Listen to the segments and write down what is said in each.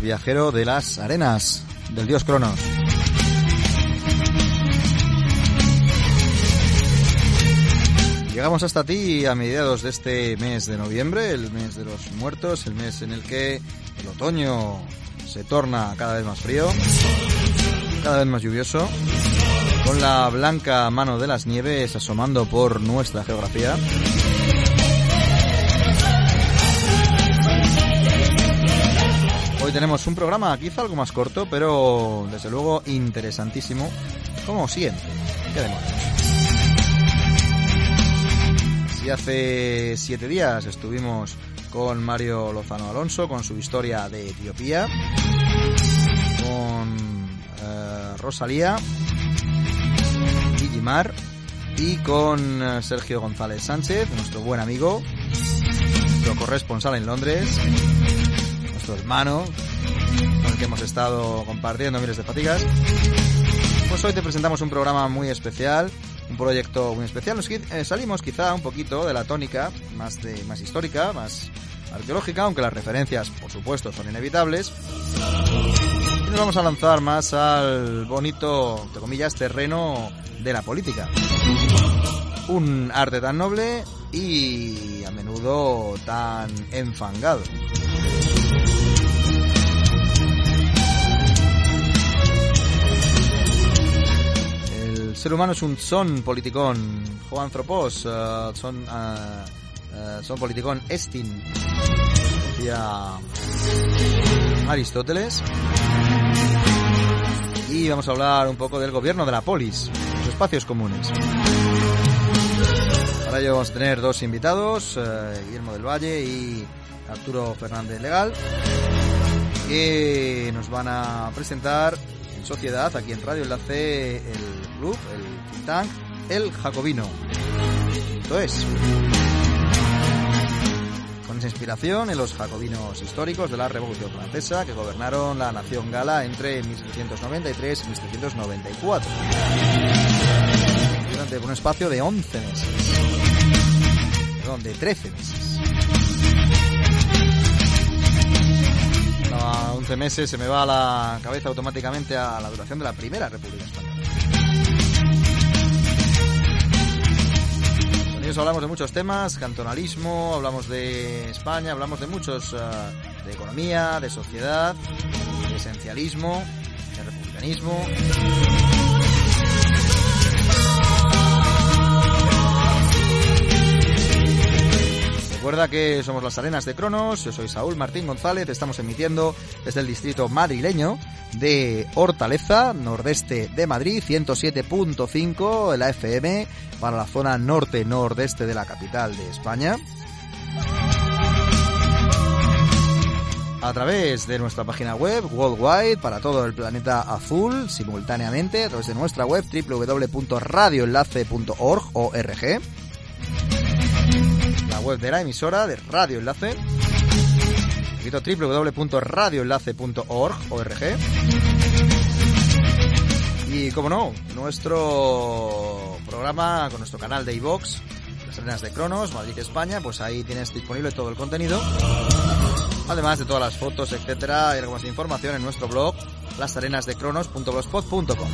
viajero de las arenas, del dios Cronos. Llegamos hasta ti a mediados de este mes de noviembre, el mes de los muertos, el mes en el que el otoño se torna cada vez más frío, cada vez más lluvioso, con la blanca mano de las nieves asomando por nuestra geografía. tenemos un programa quizá algo más corto, pero desde luego interesantísimo, como siempre. ¿Qué Si hace siete días estuvimos con Mario Lozano Alonso, con su historia de Etiopía, con eh, ...Rosalía... Rosalía, Guillimar y con eh, Sergio González Sánchez, nuestro buen amigo, nuestro corresponsal en Londres hermano, con el que hemos estado compartiendo miles de fatigas. Pues hoy te presentamos un programa muy especial, un proyecto muy especial. Nos eh, salimos quizá un poquito de la tónica más, de, más histórica, más arqueológica, aunque las referencias, por supuesto, son inevitables. Y nos vamos a lanzar más al bonito, entre comillas, terreno de la política. Un arte tan noble y a menudo tan enfangado. ser humano es un son politicón, Juan uh, son, eh, eh, son politicón estin, decía Aristóteles. Y vamos a hablar un poco del gobierno de la polis, los espacios comunes. Para ello vamos a tener dos invitados, Guillermo del Valle y Arturo Fernández Legal, que nos van a presentar sociedad, aquí en Radio Enlace, el club, el think el jacobino. Entonces, con esa inspiración en los jacobinos históricos de la Revolución Francesa que gobernaron la nación gala entre 1793 y 1794, durante un espacio de 11 meses, perdón, de 13 meses. 11 meses, se me va a la cabeza automáticamente a la duración de la primera República Española. Con hablamos de muchos temas, cantonalismo, hablamos de España, hablamos de muchos, eh, de economía, de sociedad, de esencialismo, de republicanismo. Recuerda que somos las Arenas de Cronos, yo soy Saúl Martín González, estamos emitiendo desde el distrito madrileño de Hortaleza, nordeste de Madrid, 107.5 la FM para la zona norte-nordeste de la capital de España. a través de nuestra página web worldwide para todo el planeta azul simultáneamente a través de nuestra web www.radioenlace.org la web de la emisora de Radio Enlace. www.radioenlace.org. Y como no, nuestro programa con nuestro canal de iVox, Las Arenas de Cronos, Madrid, España, pues ahí tienes disponible todo el contenido. Además de todas las fotos, etcétera, y algo más información en nuestro blog, lasarenasdecronos.blogspot.com.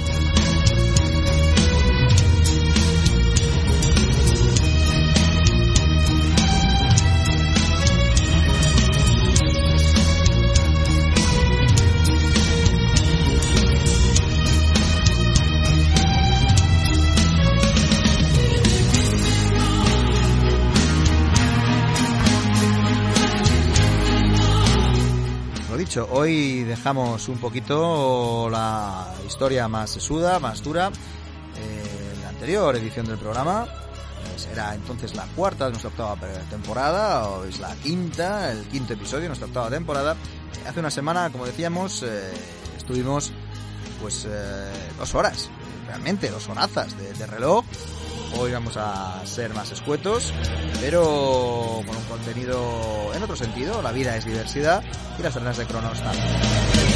hoy dejamos un poquito la historia más sesuda, más dura. Eh, la anterior edición del programa será pues, entonces la cuarta de nuestra octava temporada, o es la quinta, el quinto episodio de nuestra octava temporada. Eh, hace una semana, como decíamos, eh, estuvimos pues dos horas, realmente dos horazas de reloj Hoy vamos a ser más escuetos, pero con un contenido en otro sentido. La vida es diversidad y las arenas de Cronos también.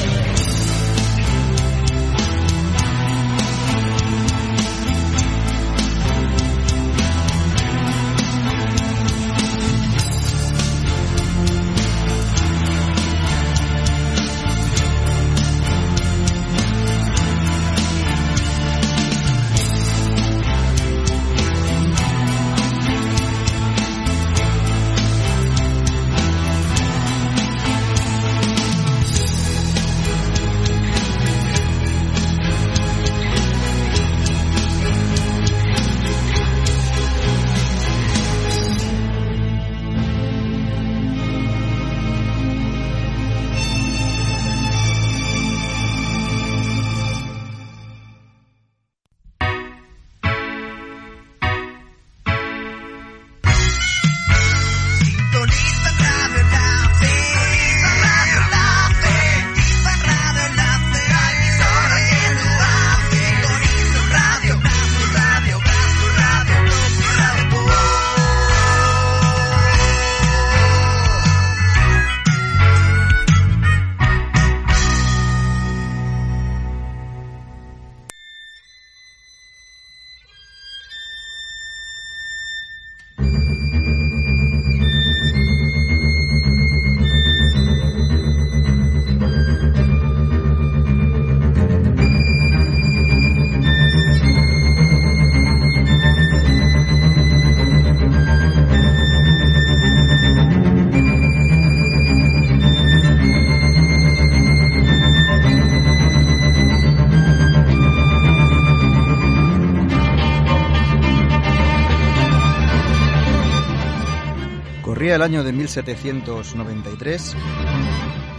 el año de 1793.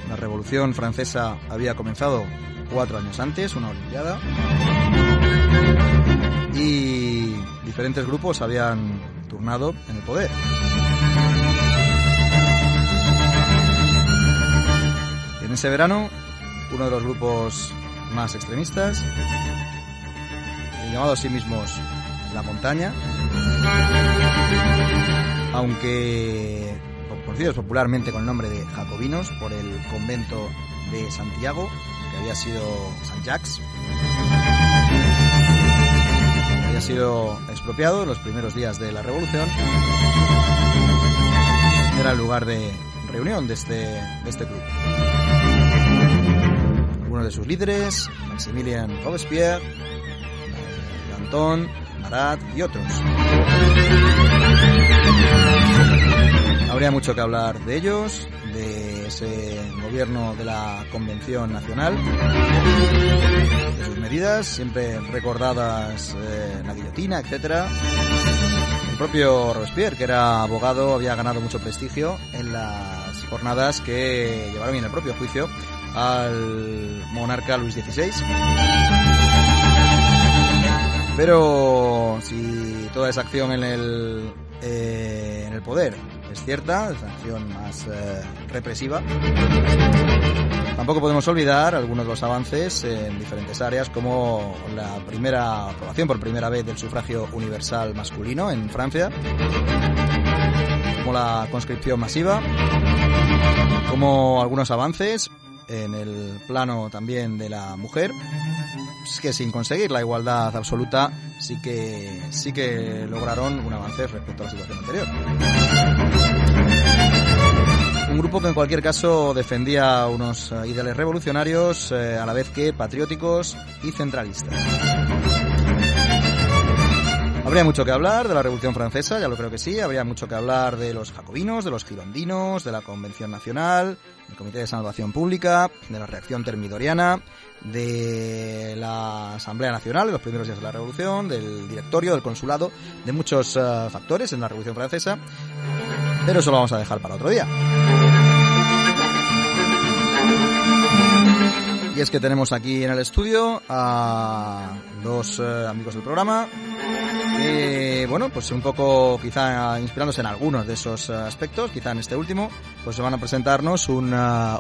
La Revolución Francesa había comenzado cuatro años antes, una Olimpiada. Y diferentes grupos habían turnado en el poder. En ese verano, uno de los grupos más extremistas, llamado a sí mismos La Montaña, aunque conocidos popularmente con el nombre de jacobinos por el convento de Santiago, que había sido San Jacques. Había sido expropiado en los primeros días de la Revolución. Era el lugar de reunión de este, de este club. Algunos de sus líderes, Maximilian Robespierre, Danton, Marat y otros. Habría mucho que hablar de ellos, de ese gobierno de la Convención Nacional, de sus medidas, siempre recordadas eh, en la guillotina, etcétera. El propio Robespierre, que era abogado, había ganado mucho prestigio en las jornadas que llevaron en el propio juicio al monarca Luis XVI. Pero si toda esa acción en el eh, en el poder. Es cierta, es acción más eh, represiva. Tampoco podemos olvidar algunos de los avances en diferentes áreas, como la primera aprobación por primera vez del sufragio universal masculino en Francia, como la conscripción masiva, como algunos avances en el plano también de la mujer, que sin conseguir la igualdad absoluta sí que, lograron un avance respecto a la situación anterior. Un grupo que en cualquier caso defendía unos eh, ideales revolucionarios eh, a la vez que patrióticos y centralistas. Habría mucho que hablar de la Revolución Francesa, ya lo creo que sí. Habría mucho que hablar de los jacobinos, de los girondinos, de la Convención Nacional, del Comité de Salvación Pública, de la reacción termidoriana, de la Asamblea Nacional de los primeros días de la Revolución, del directorio, del consulado, de muchos eh, factores en la Revolución Francesa. Pero eso lo vamos a dejar para otro día. Y es que tenemos aquí en el estudio a dos eh, amigos del programa. Eh, bueno, pues un poco quizá inspirándose en algunos de esos aspectos, quizá en este último, pues van a presentarnos un uh,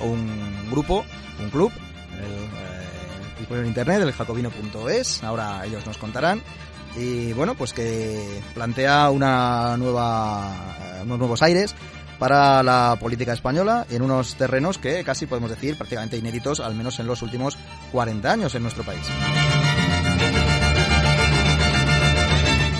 grupo, un club, el, eh, en internet, el jacobino.es, ahora ellos nos contarán, y bueno, pues que plantea una nueva, eh, unos nuevos aires para la política española en unos terrenos que casi podemos decir prácticamente inéditos, al menos en los últimos 40 años en nuestro país.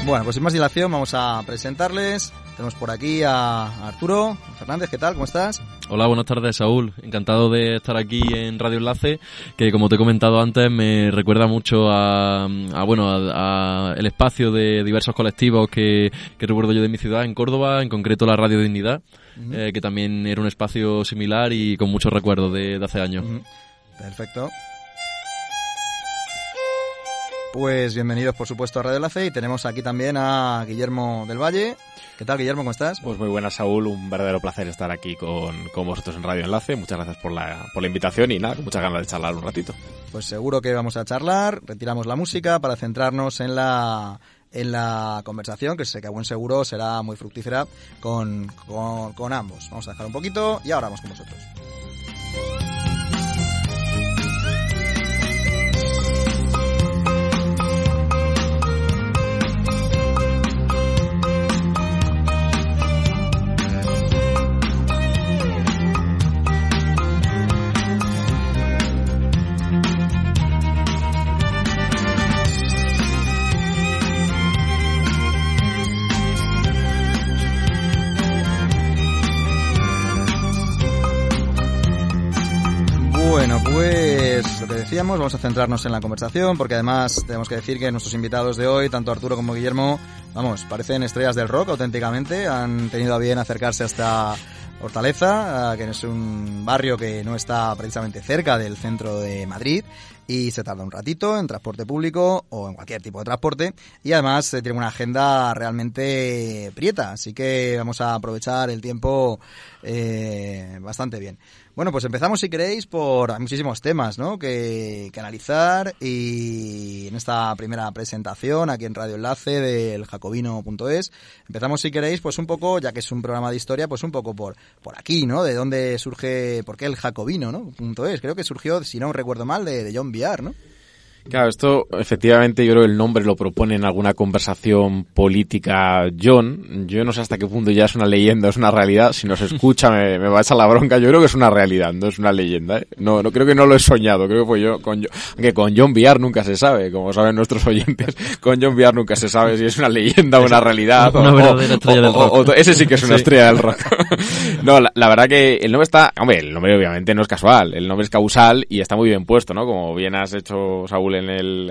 Bueno, pues sin más dilación vamos a presentarles. Tenemos por aquí a Arturo Fernández, ¿qué tal? ¿Cómo estás? Hola, buenas tardes, Saúl. Encantado de estar aquí en Radio Enlace, que como te he comentado antes me recuerda mucho a, bueno, el espacio de diversos colectivos que, recuerdo yo de mi ciudad, en Córdoba, en concreto la Radio Dignidad, eh, que también era un espacio similar y con muchos recuerdos de, hace años. Perfecto. Pues bienvenidos, por supuesto, a Radio Enlace y tenemos aquí también a Guillermo del Valle. ¿Qué tal, Guillermo? ¿Cómo estás? Pues muy buenas, Saúl. Un verdadero placer estar aquí con, con vosotros en Radio Enlace. Muchas gracias por la, por la invitación y nada, muchas ganas de charlar un ratito. Pues seguro que vamos a charlar. Retiramos la música para centrarnos en la, en la conversación, que sé que a buen seguro será muy fructífera con, con ambos. Vamos a dejar un poquito y ahora vamos con vosotros. pues lo que decíamos, vamos a centrarnos en la conversación, porque además tenemos que decir que nuestros invitados de hoy, tanto Arturo como Guillermo, vamos, parecen estrellas del rock auténticamente, han tenido a bien acercarse hasta Hortaleza, que es un barrio que no está precisamente cerca del centro de Madrid, y se tarda un ratito en transporte público o en cualquier tipo de transporte y además eh, tiene una agenda realmente prieta, así que vamos a aprovechar el tiempo eh, bastante bien. Bueno, pues empezamos, si queréis, por hay muchísimos temas ¿no? que, que, analizar y en esta primera presentación aquí en Radio Enlace del jacobino.es empezamos, si queréis, pues un poco, ya que es un programa de historia, pues un poco por, por aquí, ¿no? De dónde surge, por qué el jacobino, ¿no? es. Creo que surgió, si no recuerdo mal, de, de enviar, ¿no? Claro, esto efectivamente yo creo que el nombre lo propone en alguna conversación política John. Yo no sé hasta qué punto ya es una leyenda, es una realidad. Si nos escucha me, va a echar la bronca. Yo creo que es una realidad, no es una leyenda. ¿eh? No, no creo que no lo he soñado. Creo que fue yo con, que con John Viar nunca se sabe, como saben nuestros oyentes. Con John Viar nunca se sabe si es una leyenda o una realidad. del ese sí que es una estrella del rock. no, la, verdad que el nombre está, hombre, el nombre obviamente no es casual. El nombre es causal y está muy bien puesto, ¿no? Como bien has hecho, Saúl en, el,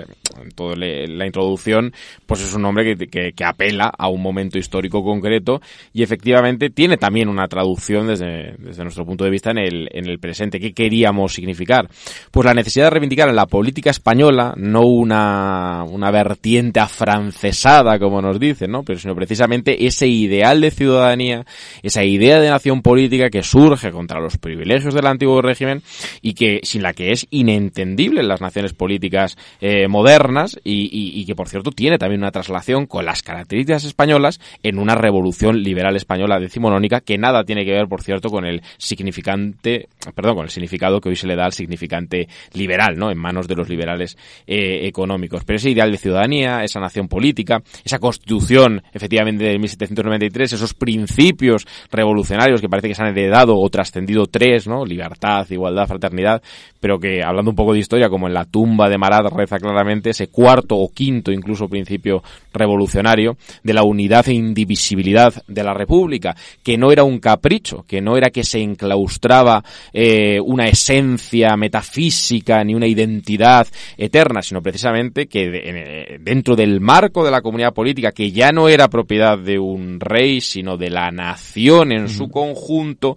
la introducción, pues es un nombre que, apela a un momento histórico concreto y efectivamente tiene también una traducción desde, nuestro punto de vista en el, presente. ¿Qué queríamos significar? Pues la necesidad de reivindicar en la política española no una, una vertiente afrancesada, como nos dicen, ¿no? Pero sino precisamente ese ideal de ciudadanía, esa idea de nación política que surge contra los privilegios del antiguo régimen y que sin la que es inentendible las naciones políticas eh, modernas y, que, por cierto, tiene también una traslación con las características españolas en una revolución liberal española decimonónica que nada tiene que ver, por cierto, con el significante, perdón, con el significado que hoy se le da al significante liberal, ¿no? En manos de los liberales eh, económicos. Pero ese ideal de ciudadanía, esa nación política, esa constitución, efectivamente, de 1793, esos principios revolucionarios que parece que se han heredado o trascendido tres, ¿no? Libertad, igualdad, fraternidad, pero que, hablando un poco de historia, como en la tumba de Marat reza claramente ese cuarto o quinto incluso principio revolucionario de la unidad e indivisibilidad de la República, que no era un capricho, que no era que se enclaustraba eh, una esencia metafísica ni una identidad eterna, sino precisamente que eh, dentro del marco de la comunidad política, que ya no era propiedad de un rey, sino de la nación en su conjunto,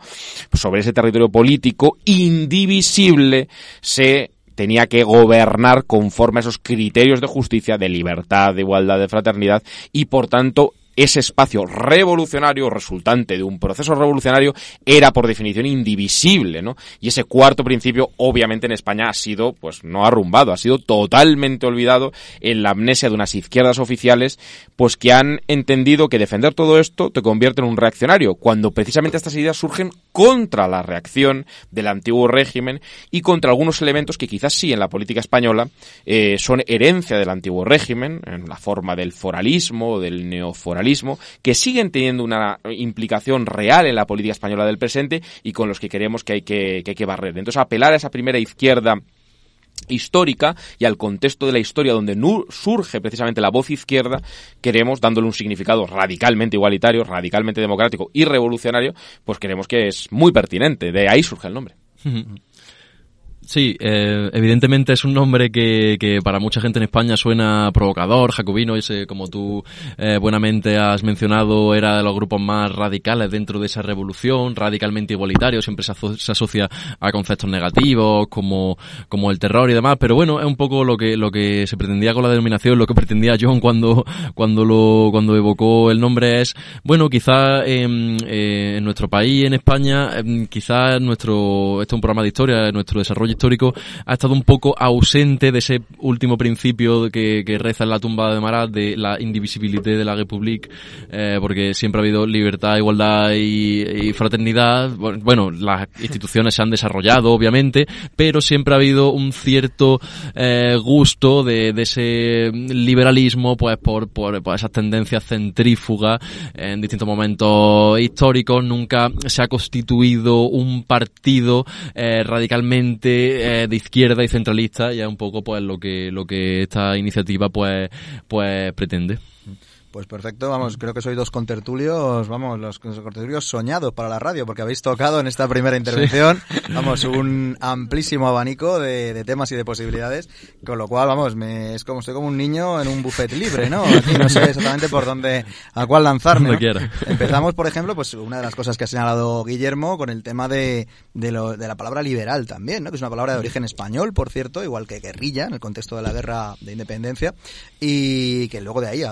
sobre ese territorio político indivisible se tenía que gobernar conforme a esos criterios de justicia, de libertad, de igualdad, de fraternidad y por tanto ese espacio revolucionario resultante de un proceso revolucionario era por definición indivisible, ¿no? Y ese cuarto principio obviamente en España ha sido pues no arrumbado, ha sido totalmente olvidado en la amnesia de unas izquierdas oficiales pues que han entendido que defender todo esto te convierte en un reaccionario, cuando precisamente estas ideas surgen contra la reacción del antiguo régimen y contra algunos elementos que quizás sí en la política española eh, son herencia del antiguo régimen, en la forma del foralismo, o del neoforalismo, que siguen teniendo una implicación real en la política española del presente y con los que queremos que hay que, que, hay que barrer. Entonces apelar a esa primera izquierda histórica y al contexto de la historia donde surge precisamente la voz izquierda, queremos, dándole un significado radicalmente igualitario, radicalmente democrático y revolucionario, pues queremos que es muy pertinente. De ahí surge el nombre. Sí, eh, evidentemente es un nombre que, que, para mucha gente en España suena provocador, jacobino, ese, como tú eh, buenamente has mencionado, era de los grupos más radicales dentro de esa revolución, radicalmente igualitario, siempre se, asocia a conceptos negativos como, como el terror y demás, pero bueno, es un poco lo que, lo que se pretendía con la denominación, lo que pretendía John cuando, cuando, lo, cuando evocó el nombre es, bueno, quizás en eh, nuestro país, en España, em, quizás nuestro, esto es un programa de historia, nuestro desarrollo histórico ha estado un poco ausente de ese último principio que, que reza en la tumba de Marat de la indivisibilidad de la república eh, porque siempre ha habido libertad, igualdad y, fraternidad. Bueno, las instituciones se han desarrollado, obviamente, pero siempre ha habido un cierto eh, gusto de, ese liberalismo, pues por, esas tendencias centrífugas en distintos momentos históricos. Nunca se ha constituido un partido eh, radicalmente eh, de, izquierda y centralista ya un poco pues lo que lo que esta iniciativa pues pues pretende. Pues perfecto, vamos, creo que soy dos contertulios, vamos, los contertulios soñados para la radio, porque habéis tocado en esta primera intervención, vamos, un amplísimo abanico de, temas y de posibilidades, con lo cual, vamos, me, es como estoy como un niño en un buffet libre, ¿no? Aquí no sé exactamente por dónde, a cuál lanzarme. Empezamos, por ejemplo, pues una de las cosas que ha señalado Guillermo con el tema de, de la palabra liberal también, ¿no? Que es una palabra de origen español, por cierto, igual que guerrilla, en el contexto de la guerra de independencia, y que luego de ahí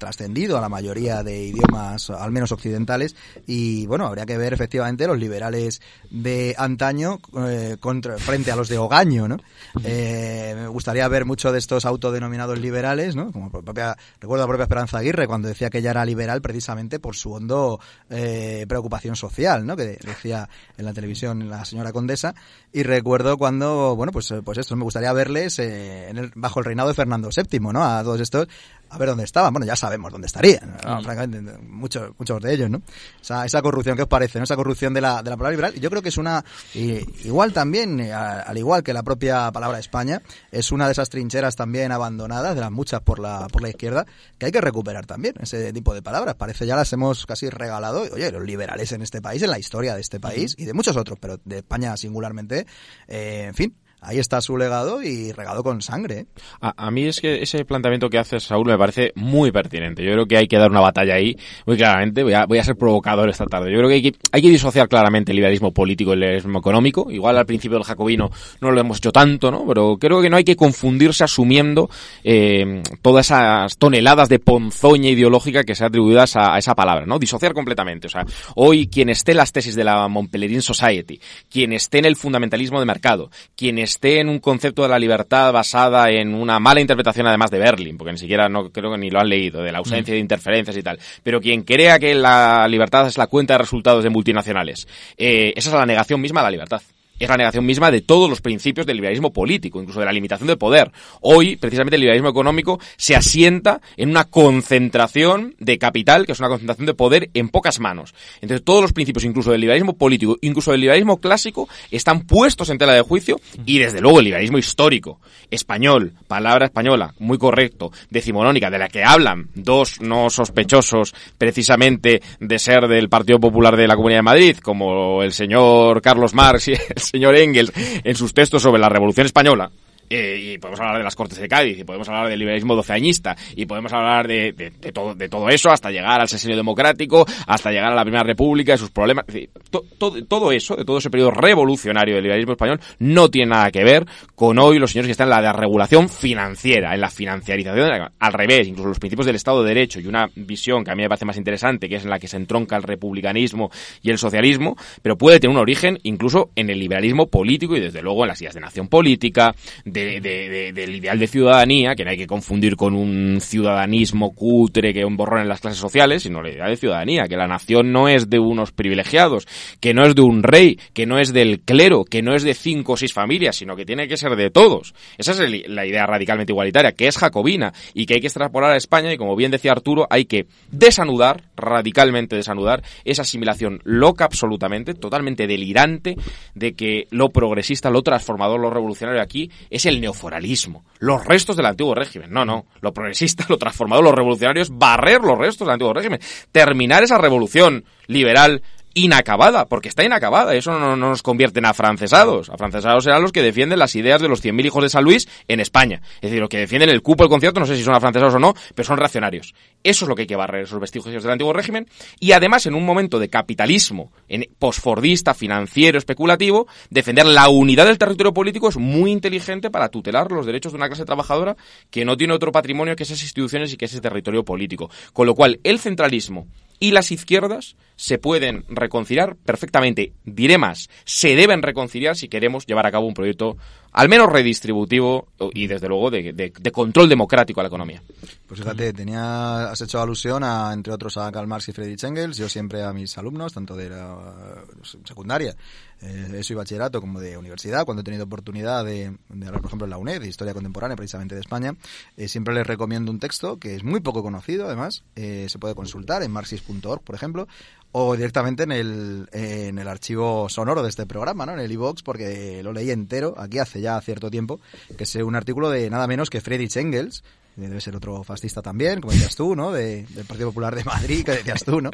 trascendido a la mayoría de idiomas, al menos occidentales, y bueno, habría que ver efectivamente los liberales de antaño eh, frente a los de Ogaño, ¿no? Eh, me gustaría ver mucho de estos autodenominados liberales, ¿no? Como propia, recuerdo la propia Esperanza Aguirre cuando decía que ella era liberal precisamente por su hondo eh, preocupación social, ¿no? Que decía en la televisión la señora Condesa, y recuerdo cuando, bueno, pues, pues esto, me gustaría verles en el, bajo el reinado de Fernando VII, ¿no? A todos estos a ver dónde estaban. Bueno, ya sabemos dónde estarían, ah. francamente, muchos, muchos de ellos, ¿no? O sea, esa corrupción, ¿qué os parece? ¿no? Esa corrupción de la, de la palabra liberal, yo creo que es una, igual también, eh, al igual que la propia palabra España, es una de esas trincheras también abandonadas, de las muchas por la, por la izquierda, que hay que recuperar también, ese tipo de palabras. Parece ya las hemos casi regalado, oye, los liberales en este país, en la historia de este país y de muchos otros, pero de España singularmente, eh, en fin ahí está su legado y regado con sangre. A, mí es que ese planteamiento que hace Saúl me parece muy pertinente. Yo creo que hay que dar una batalla ahí, muy claramente. Voy a, voy a ser provocador esta tarde. Yo creo que hay, que disociar claramente el liberalismo político y el liberalismo económico. Igual al principio del jacobino no lo hemos hecho tanto, ¿no? Pero creo que no hay que confundirse asumiendo eh, todas esas toneladas de ponzoña ideológica que se atribuidas a, a, esa palabra, ¿no? Disociar completamente. O sea, hoy quien esté en las tesis de la montpellier Society, quien esté en el fundamentalismo de mercado, quien esté en un concepto de la libertad basada en una mala interpretación además de Berlín, porque ni siquiera no creo que ni lo han leído, de la mm. ausencia de interferencias y tal. Pero quien crea que la libertad es la cuenta de resultados de multinacionales, eh, esa es la negación misma de la libertad es la negación misma de todos los principios del liberalismo político, incluso de la limitación del poder. Hoy, precisamente, el liberalismo económico se asienta en una concentración de capital, que es una concentración de poder en pocas manos. Entonces, todos los principios, incluso del liberalismo político, incluso del liberalismo clásico, están puestos en tela de juicio y, desde luego, el liberalismo histórico, español, palabra española, muy correcto, decimonónica, de la que hablan dos no sospechosos precisamente de ser del Partido Popular de la Comunidad de Madrid, como el señor Carlos Marx y el señor Engels en sus textos sobre la Revolución Española, eh, y podemos hablar de las Cortes de Cádiz, y podemos hablar del liberalismo doceañista, y podemos hablar de, todo, de todo eso hasta llegar al sesenio democrático, hasta llegar a la Primera República, y sus problemas. todo eso, de todo ese periodo revolucionario del liberalismo español, no tiene nada que ver con hoy los señores que están en la, regulación financiera, en la financiarización, al revés, incluso los principios del Estado de Derecho y una visión que a mí me parece más interesante, que es en la que se entronca el republicanismo y el socialismo, pero puede tener un origen incluso en el liberalismo político y desde luego en las ideas de nación política, de del ideal de ciudadanía, que no hay que confundir con un ciudadanismo cutre que es un borrón en las clases sociales, sino la idea de ciudadanía, que la nación no es de unos privilegiados, que no es de un rey, que no es del clero, que no es de cinco o seis familias, sino que tiene que ser de todos. Esa es la idea radicalmente igualitaria, que es jacobina y que hay que extrapolar a España y como bien decía Arturo, hay que desanudar, radicalmente desanudar, esa asimilación loca absolutamente, totalmente delirante, de que lo progresista, lo transformador, lo revolucionario aquí, ese el neoforalismo, los restos del antiguo régimen. No, no, Lo progresistas, lo transformado, los revolucionarios, barrer los restos del antiguo régimen, terminar esa revolución liberal inacabada, porque está inacabada. Eso no, nos convierte en afrancesados. Afrancesados serán los que defienden las ideas de los 100.000 hijos de San Luis en España. Es decir, los que defienden el cupo, el concierto, no sé si son afrancesados o no, pero son reaccionarios. Eso es lo que hay que barrer, esos vestigios del antiguo régimen. Y además, en un momento de capitalismo en posfordista, financiero, especulativo, defender la unidad del territorio político es muy inteligente para tutelar los derechos de una clase trabajadora que no tiene otro patrimonio que esas instituciones y que ese territorio político. Con lo cual, el centralismo y las izquierdas se pueden reconciliar perfectamente. Diré más, se deben reconciliar si queremos llevar a cabo un proyecto al menos redistributivo y desde luego de, control democrático a la economía. Pues fíjate, tenía, has hecho alusión a, entre otros a Karl Marx y Friedrich Engels, yo siempre a mis alumnos, tanto de la eh, secundaria eh, eso bachillerato como de universidad, cuando he tenido oportunidad de, hablar, por ejemplo, en la UNED, de Historia Contemporánea, precisamente de España, eh, siempre les recomiendo un texto que es muy poco conocido, además, eh, se puede consultar en marxis.org, por ejemplo, o directamente en el, archivo sonoro de este programa, ¿no? en el e porque lo leí entero aquí hace ya cierto tiempo, que es un artículo de nada menos que Friedrich Engels, debe ser otro fascista también, como decías tú, ¿no? del Partido Popular de Madrid, que decías tú, ¿no?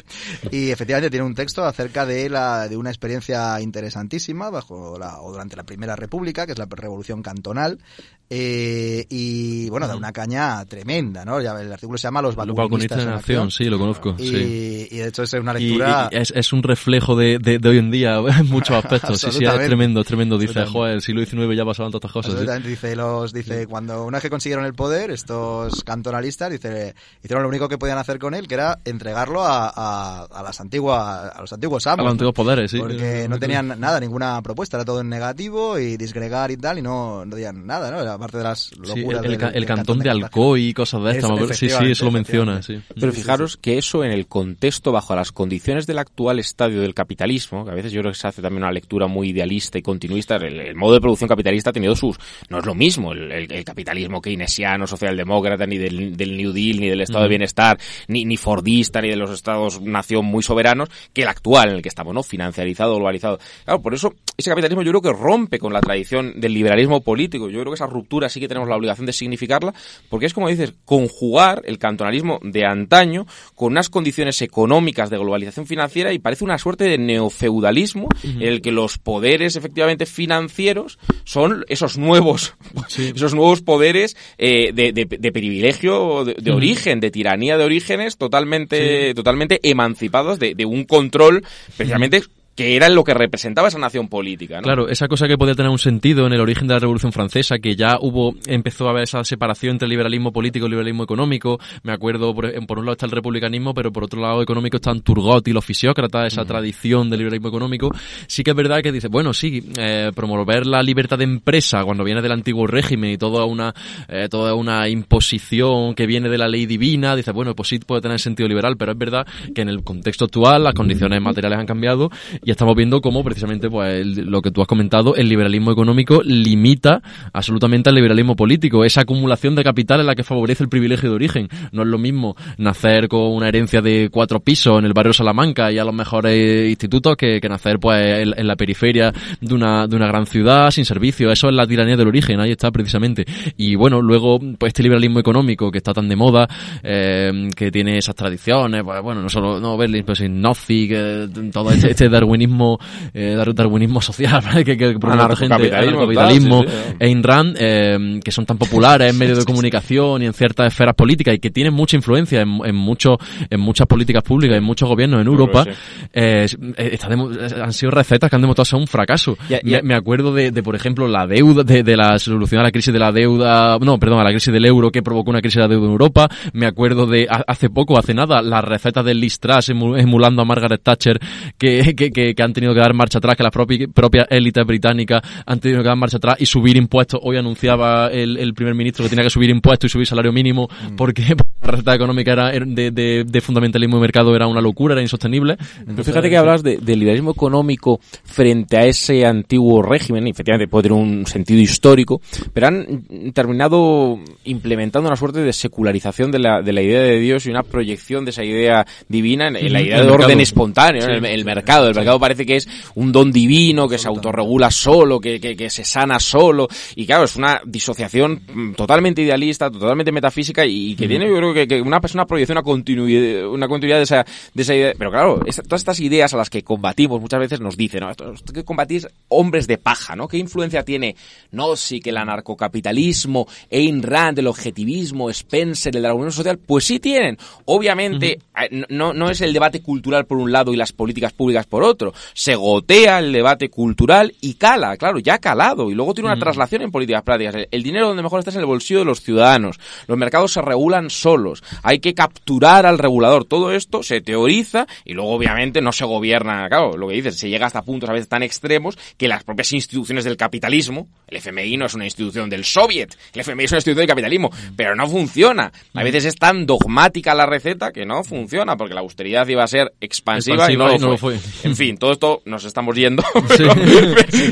Y efectivamente tiene un texto acerca de, la, de una experiencia interesantísima bajo la, o durante la Primera República, que es la Revolución Cantonal, eh, y bueno, da una caña tremenda, ¿no? el artículo se llama Los balconistas en, Sí, lo conozco. Y, sí. de hecho es una lectura... es, un reflejo de, hoy en día en muchos aspectos. sí, es tremendo, es tremendo. Dice, joder, el siglo XIX ya pasaban todas cosas. Dice, los, dice, cuando una vez que consiguieron el poder, esto cantonalistas, dice, hicieron lo único que podían hacer con él, que era entregarlo a, las antiguas, a los antiguos antiguos poderes, Porque eh, no tenían nada, ninguna propuesta, era todo en negativo y disgregar y tal, y no, no tenían nada, ¿no? Aparte de las locuras. el, cantón de Alcoy y cosas de estas, sí, sí, eso lo menciona, Pero fijaros que eso en el contexto, bajo las condiciones del actual estadio del capitalismo, que a veces yo creo que se hace también una lectura muy idealista y continuista, el, modo de producción capitalista ha tenido sus, no es lo mismo el, capitalismo keynesiano, socialdemócrata, ni del, New Deal, ni del Estado de Bienestar, ni, ni Fordista, ni de los Estados-nación muy soberanos, que el actual en el que estamos, ¿no? Financiarizado, globalizado. Claro, por eso ese capitalismo yo creo que rompe con la tradición del liberalismo político. Yo creo que esa ruptura sí que tenemos la obligación de significarla, porque es como dices, conjugar el cantonalismo de antaño con unas condiciones económicas de globalización financiera y parece una suerte de neofeudalismo en el que los poderes efectivamente financieros son esos nuevos, esos nuevos poderes eh, de de privilegio de, origen, de tiranía de orígenes totalmente, totalmente emancipados de, de un control precisamente que era lo que representaba esa nación política. Claro, esa cosa que podía tener un sentido en el origen de la Revolución Francesa, que ya hubo, empezó a haber esa separación entre liberalismo político y liberalismo económico. Me acuerdo, e, por, un lado está el republicanismo, pero por otro lado económico están Turgot y los fisiócratas, esa mm. tradición del liberalismo económico. Sí que es verdad que dice, bueno, sí, eh, promover la libertad de empresa cuando viene del antiguo régimen y toda una, eh, toda una imposición que viene de la ley divina, dice, bueno, pues sí puede tener sentido liberal, pero es verdad que en el contexto actual las condiciones materiales han cambiado y estamos viendo cómo precisamente pues lo que tú has comentado, el liberalismo económico limita absolutamente al liberalismo político, esa acumulación de capital en la que favorece el privilegio de origen. No es lo mismo nacer con una herencia de cuatro pisos en el barrio Salamanca y a los mejores institutos que, nacer pues en, la periferia de una, de una gran ciudad sin servicio. Eso es la tiranía del origen, ahí está precisamente. Y bueno, luego pues este liberalismo económico que está tan de moda, eh, que tiene esas tradiciones, pues bueno, no solo no Berlín, pero sin todo este, este Darwin darwinismo, eh, darwinismo social, que, que ejemplo, gente, capitalismo, capitalismo em, que son tan populares en medios de comunicación y en ciertas esferas políticas y que tienen mucha influencia en, en, en muchas políticas públicas, en muchos gobiernos en Europa, eh, eh, han sido recetas que han demostrado ser un fracaso. Me, acuerdo de, por ejemplo, la deuda, de, la solución a la crisis de la deuda, no, perdón, a la crisis del euro que provocó una crisis de la deuda en Europa. Me acuerdo de, hace poco, hace nada, las recetas de Liz emulando a Margaret Thatcher que, que que, han tenido que dar marcha atrás, que las propias élites británicas han tenido que dar marcha atrás y subir impuestos. Hoy anunciaba el, primer ministro que tenía que subir impuestos y subir salario mínimo mm. porque, la receta económica era de, fundamentalismo de mercado era una locura, era insostenible. Pero fíjate que hablas del liberalismo económico frente a ese antiguo régimen, y efectivamente puede tener un sentido histórico, pero han terminado implementando una suerte de secularización de la, de la idea de Dios y una proyección de esa idea divina en, la idea de orden espontáneo, en el mercado, el mercado parece que es un don divino, que se autorregula solo, que, se sana solo. Y claro, es una disociación mm, totalmente idealista, totalmente metafísica y, que tiene, yo creo que, una persona proyección, una continuidad, una continuidad de esa, de esa idea. Pero claro, todas estas ideas a las que combatimos muchas veces nos dicen, ¿no? que combatir hombres de paja, ¿no? ¿Qué influencia tiene no sí que el anarcocapitalismo, Ayn Rand, el objetivismo, Spencer, el darwinismo social? Pues sí tienen. Obviamente, eh, no, no es el debate cultural por un lado y las políticas públicas por otro se gotea el debate cultural y cala, claro, ya ha calado. Y luego tiene una mm. traslación en políticas prácticas. El, dinero donde mejor está es el bolsillo de los ciudadanos. Los mercados se regulan solos. Hay que capturar al regulador. Todo esto se teoriza y luego obviamente no se gobierna. Claro, lo que dices, se llega hasta puntos a veces tan extremos que las propias instituciones del capitalismo, el FMI no es una institución del Soviet, el FMI es una institución del capitalismo, mm. pero no funciona. A mm. veces es tan dogmática la receta que no funciona porque la austeridad iba a ser expansiva, y no, lo fue. En fin, todo esto nos estamos yendo,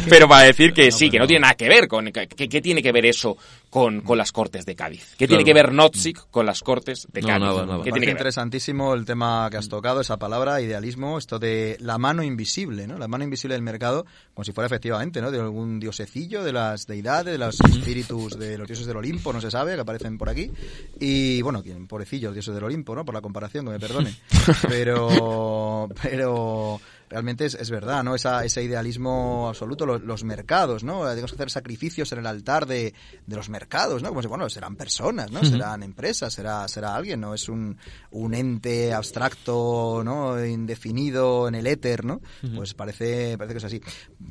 pero, para decir que sí, que no tiene nada que ver con... ¿Qué tiene que ver eso con, las Cortes de Cádiz? ¿Qué tiene que ver Nozick con las Cortes de Cádiz? No, nada, nada. ¿Qué interesantísimo el tema que has tocado, esa palabra, idealismo, esto de la mano invisible, ¿no? La mano invisible del mercado, como si fuera efectivamente, ¿no? De algún diosecillo, de las deidades, de los espíritus, de los dioses del Olimpo, no se sabe, que aparecen por aquí. Y bueno, pobrecillos, dioses del Olimpo, ¿no? Por la comparación, que me perdone. Pero... pero realmente es, es verdad, ¿no? Esa, ese idealismo absoluto, los, mercados, ¿no? Tenemos que hacer sacrificios en el altar de, de los mercados, ¿no? Como si, bueno, serán personas, ¿no? Serán empresas, será, será alguien, ¿no? Es un, un ente abstracto, ¿no? Indefinido en el éter, ¿no? Pues parece, parece que es así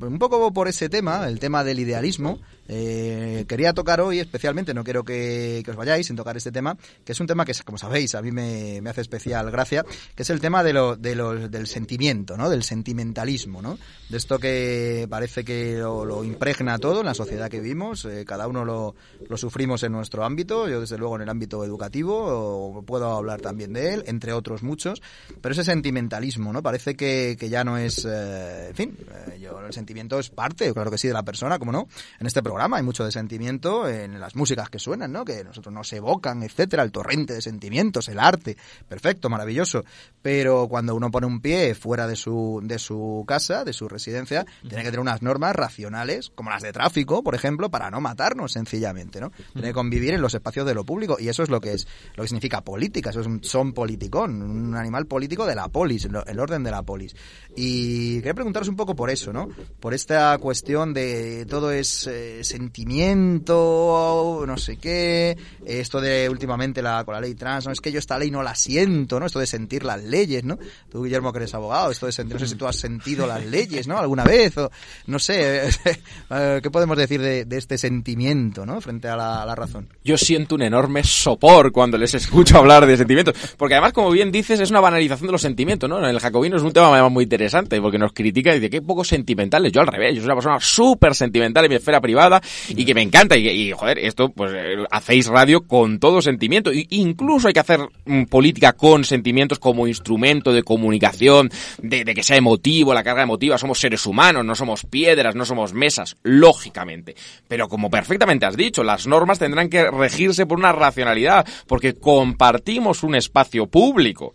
un poco por ese tema, el tema del idealismo, eh, quería tocar hoy especialmente, no quiero que, os vayáis sin tocar este tema, que es un tema que, como sabéis, a mí me, me hace especial gracia, que es el tema de lo, de del sentimiento, ¿no? del sentimentalismo, ¿no? de esto que parece que lo, impregna todo en la sociedad que vivimos, eh, cada uno lo, lo, sufrimos en nuestro ámbito, yo desde luego en el ámbito educativo puedo hablar también de él, entre otros muchos, pero ese sentimentalismo, ¿no? parece que, que ya no es, eh, en fin, yo el sentimiento es parte, claro que sí, de la persona, como no. En este programa hay mucho de sentimiento en las músicas que suenan, ¿no? Que nosotros nos evocan, etcétera, el torrente de sentimientos, el arte, perfecto, maravilloso. Pero cuando uno pone un pie fuera de su, de su casa, de su residencia, tiene que tener unas normas racionales, como las de tráfico, por ejemplo, para no matarnos sencillamente, ¿no? Tiene que convivir en los espacios de lo público y eso es lo que es, lo que significa política, eso es un son politicón, un animal político de la polis, el orden de la polis. Y quería preguntaros un poco por eso, ¿no? por esta cuestión de todo es eh, sentimiento, no sé qué, esto de últimamente la, con la ley trans, no es que yo esta ley no la siento, ¿no? Esto de sentir las leyes, ¿no? Tú, Guillermo, que eres abogado, esto de no sé si tú has sentido las leyes, ¿no? Alguna vez, o no sé, eh, ¿qué podemos decir de, este sentimiento, ¿no? Frente a la, razón. Yo siento un enorme sopor cuando les escucho hablar de sentimientos, porque además, como bien dices, es una banalización de los sentimientos, ¿no? En el jacobino es un tema muy interesante, porque nos critica y dice, qué poco sentimental yo al revés, yo soy una persona súper sentimental en mi esfera privada y que me encanta. Y, joder, esto, pues eh, hacéis radio con todo sentimiento. incluso hay que hacer mm, política con sentimientos como instrumento de comunicación, de, que sea emotivo, la carga emotiva. Somos seres humanos, no somos piedras, no somos mesas, lógicamente. Pero como perfectamente has dicho, las normas tendrán que regirse por una racionalidad, porque compartimos un espacio público.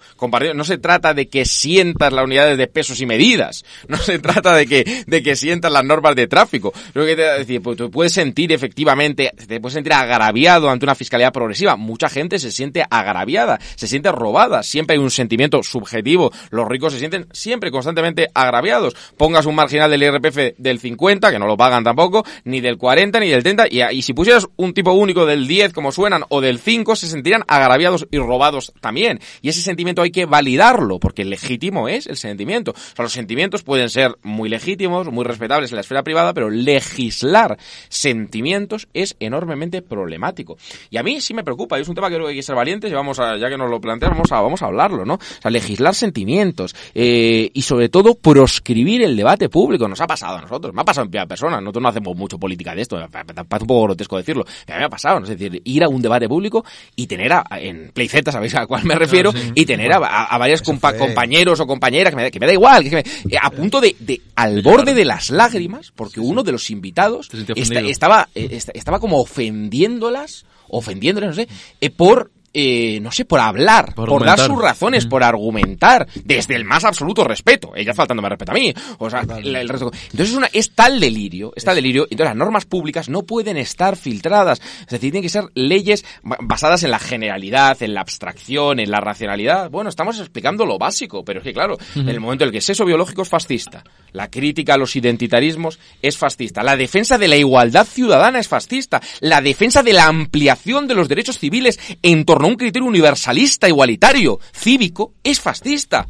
no se trata de que sientas las unidades de pesos y medidas. No se trata de que, de que sientan las normas de tráfico. Lo que te decir, pues, puedes sentir efectivamente, te puedes sentir agraviado ante una fiscalidad progresiva. Mucha gente se siente agraviada, se siente robada. Siempre hay un sentimiento subjetivo. Los ricos se sienten siempre constantemente agraviados. Pongas un marginal del IRPF del 50, que no lo pagan tampoco, ni del 40, ni del 30, y, si pusieras un tipo único del 10, como suenan, o del 5, se sentirán agraviados y robados también. Y ese sentimiento hay que validarlo, porque legítimo es el sentimiento. los sentimientos pueden ser muy legítimos, muy respetables en la esfera privada, pero legislar sentimientos es enormemente problemático. Y a mí sí me preocupa, y es un tema que creo que hay que ser valientes, y vamos a, ya que nos lo planteamos, vamos a, vamos a hablarlo, ¿no? O sea, legislar sentimientos eh, y sobre todo proscribir el debate público. Nos ha pasado a nosotros, me ha pasado en primera persona, nosotros no hacemos mucho política de esto, parece un poco grotesco decirlo, pero a mí me ha pasado, es decir, ir a un debate público y tener a, en PlayZ, ¿sabéis a cuál me refiero? Y tener a, a, varios compañeros o compañeras, que me, da, que me da igual, que eh, a punto de al borde de las lágrimas porque uno de los invitados estaba, eh, estaba como ofendiéndolas, ofendiéndolas, no sé, eh, por eh, no sé, por hablar, por, dar sus razones, mm. por argumentar, desde el más absoluto respeto. Ella me respeto a mí. O sea, el, resto. Entonces es, una, es tal delirio, es tal delirio. Entonces las normas públicas no pueden estar filtradas. Es decir, tienen que ser leyes basadas en la generalidad, en la abstracción, en la racionalidad. Bueno, estamos explicando lo básico, pero es que claro, en el momento en el que el sexo biológico es fascista, la crítica a los identitarismos es fascista, la defensa de la igualdad ciudadana es fascista, la defensa de la ampliación de los derechos civiles en por un criterio universalista, igualitario, cívico, es fascista.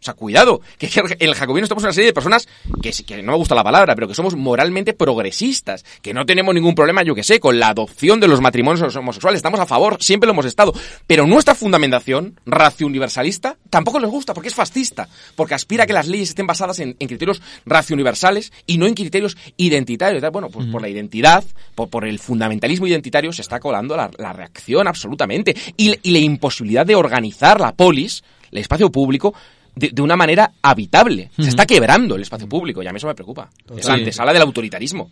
O sea, cuidado, que en el jacobino estamos una serie de personas que, que no me gusta la palabra, pero que somos moralmente progresistas, que no tenemos ningún problema, yo que sé, con la adopción de los matrimonios homosexuales, estamos a favor, siempre lo hemos estado. Pero nuestra fundamentación, racio tampoco les gusta, porque es fascista, porque aspira a que las leyes estén basadas en, criterios racio y no en criterios identitarios. Bueno, pues por la identidad, por, el fundamentalismo identitario, se está colando la, reacción absolutamente. y la imposibilidad de organizar la polis, el espacio público, de, una manera habitable. Se está quebrando el espacio público y a mí eso me preocupa. Es la antesala del autoritarismo.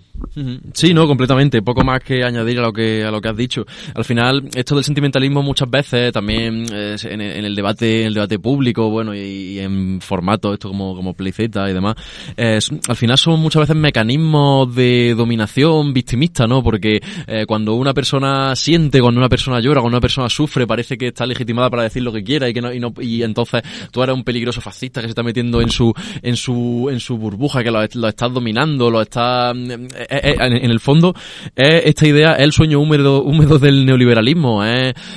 Sí, no, completamente. Poco más que añadir a lo que, a lo que has dicho. Al final, esto del sentimentalismo muchas veces también eh, en, el debate en el debate público, bueno, y, en formato esto como, como y demás, eh, al final son muchas veces mecanismos de dominación victimista, ¿no? Porque eh, cuando una persona siente, cuando una persona llora, cuando una persona sufre, parece que está legitimada para decir lo que quiera y que no, y entonces tú eres un peligro o fascista que se está metiendo en su, en su, en su burbuja, que lo, está dominando, lo está, mm, eh, eh, eh, en, el fondo, es esta idea es el sueño húmedo, húmedo del neoliberalismo,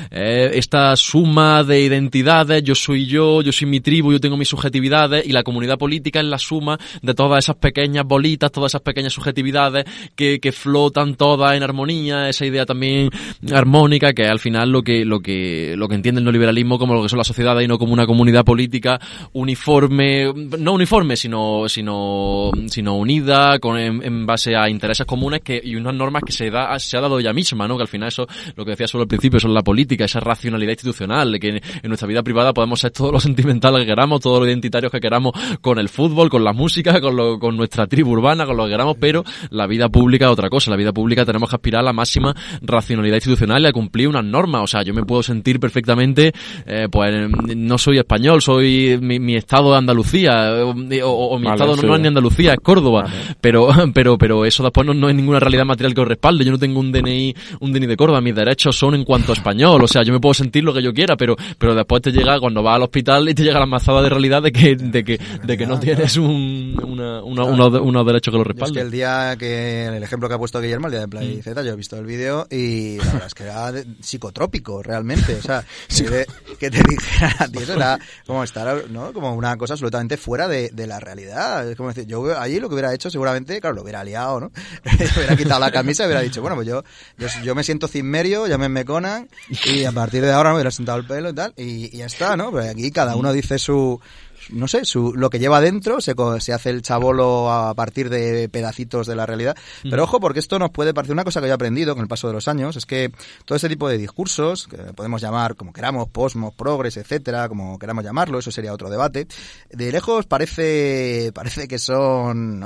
esta suma de identidades, yo soy yo, yo soy mi tribu, yo tengo mis subjetividades y la comunidad política es la suma de todas esas pequeñas bolitas, todas esas pequeñas subjetividades que, flotan todas en armonía, esa idea también armónica que al final lo que, lo que, lo que entiende el neoliberalismo como lo que son las sociedades y no como una comunidad política uniforme, no uniforme, sino, sino, sino unida, con, en, base a intereses comunes que, y unas normas que se, da, se ha dado ella misma, ¿no? Que al final eso, lo que decía solo al principio, son es la política, esa racionalidad institucional, que en, nuestra vida privada podemos ser todos los sentimentales que queramos, todos los identitarios que queramos con el fútbol, con la música, con, lo, con nuestra tribu urbana, con lo que queramos, pero la vida pública es otra cosa. La vida pública tenemos que aspirar a la máxima racionalidad institucional y a cumplir unas normas. O sea, yo me puedo sentir perfectamente, eh, pues no soy español, soy mi, mi estado de Andalucía, eh, o, mi estado no, es ni Andalucía, es Córdoba, pero, pero, pero eso después no, no, es ninguna realidad material que lo respalde, yo no tengo un DNI, un DNI de Córdoba, mis derechos son en cuanto a español, o sea, yo me puedo sentir lo que yo quiera, pero, pero después te llega, cuando vas al hospital y te llega la mazada de realidad de que, de que, de que no tienes un, una, una, unos derechos que lo respalde Es que el día que, el ejemplo que ha puesto Guillermo, el día de Play Z, mm. yo he visto el vídeo y la verdad es que era psicotrópico, realmente, o sea, que te dijera, tío, era como estar, no como una cosa absolutamente fuera de, la realidad. Es como decir, yo allí lo que hubiera hecho seguramente, claro, lo hubiera liado, ¿no? hubiera quitado la camisa y hubiera dicho, bueno, pues yo, yo, me siento sin cismerio, llámenme Conan, y a partir de ahora me hubiera sentado el pelo y tal, y, y ya está, ¿no? Pero aquí cada uno dice su no sé, lo que lleva dentro, se, se hace el chabolo a partir de pedacitos de la realidad. Pero mm. ojo, porque esto nos puede parecer una cosa que yo he aprendido con el paso de los años, es que todo ese tipo de discursos, que podemos llamar como queramos, posmos, progres, etcétera, como queramos llamarlo, eso sería otro debate, de lejos parece, parece que son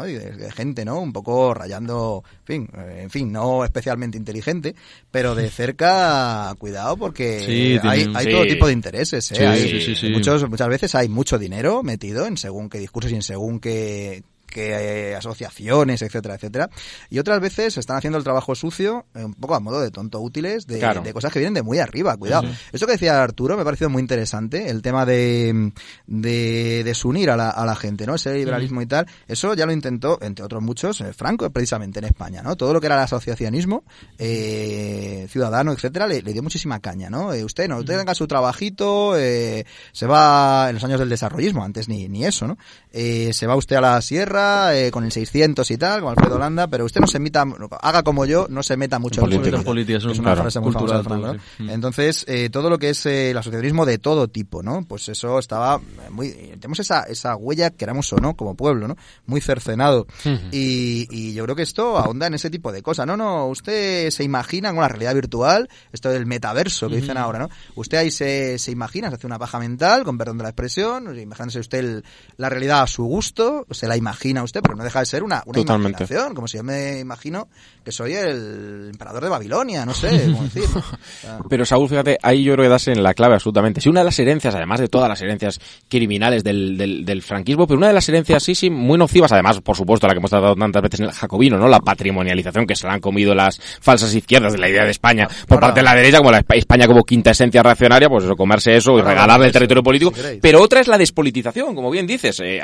gente, ¿no? Un poco rayando, en fin, eh, fin, no especialmente inteligente, pero de cerca, cuidado, porque hay, todo tipo de intereses, ¿eh? muchos, muchas veces hay mucho dinero metido en según qué discursos y en según qué que eh, asociaciones, etcétera, etcétera. Y otras veces están haciendo el trabajo sucio, eh, un poco a modo de tonto útiles, de, cosas que vienen de muy arriba, cuidado. Eso que decía Arturo me ha parecido muy interesante, el tema de, de desunir a la, gente, ¿no? Ese liberalismo y tal, eso ya lo intentó, entre otros muchos, eh, Franco, precisamente en España, ¿no? Todo lo que era el asociacionismo, eh, ciudadano, etcétera, le, dio muchísima caña, ¿no? usted no, usted tenga su trabajito, se va en los años del desarrollismo, antes ni, ni eso, ¿no? Eh, se va usted a la sierra eh, con el 600 y tal, con Alfredo Holanda pero usted no se meta, haga como yo, no se meta mucho en política. Entonces, todo lo que es eh, el asociacionismo de todo tipo, ¿no? Pues eso estaba muy... Tenemos esa, esa huella, queramos o no, como pueblo, ¿no? Muy cercenado. y, yo creo que esto ahonda en ese tipo de cosas. No, no, usted se imagina con la realidad virtual, esto del metaverso que dicen ahora, ¿no? Usted ahí se, se imagina, se hace una paja mental, con perdón de la expresión, imagínese usted la realidad a su gusto, se la imagina usted, pero no deja de ser una, una imaginación, como si yo me imagino que soy el emperador de Babilonia, no sé cómo decir. pero Saúl, fíjate, ahí yo creo que das en la clave absolutamente. Si una de las herencias, además de todas las herencias criminales del, del, franquismo, pero una de las herencias, sí, sí, muy nocivas, además, por supuesto, la que hemos tratado tantas veces en el jacobino, ¿no? La patrimonialización que se la han comido las falsas izquierdas de la idea de España ah, por parte de la derecha, como la España como quinta esencia reaccionaria, pues eso, comerse eso y regalarle el territorio político. pero otra es la despolitización, como bien dices. Eh,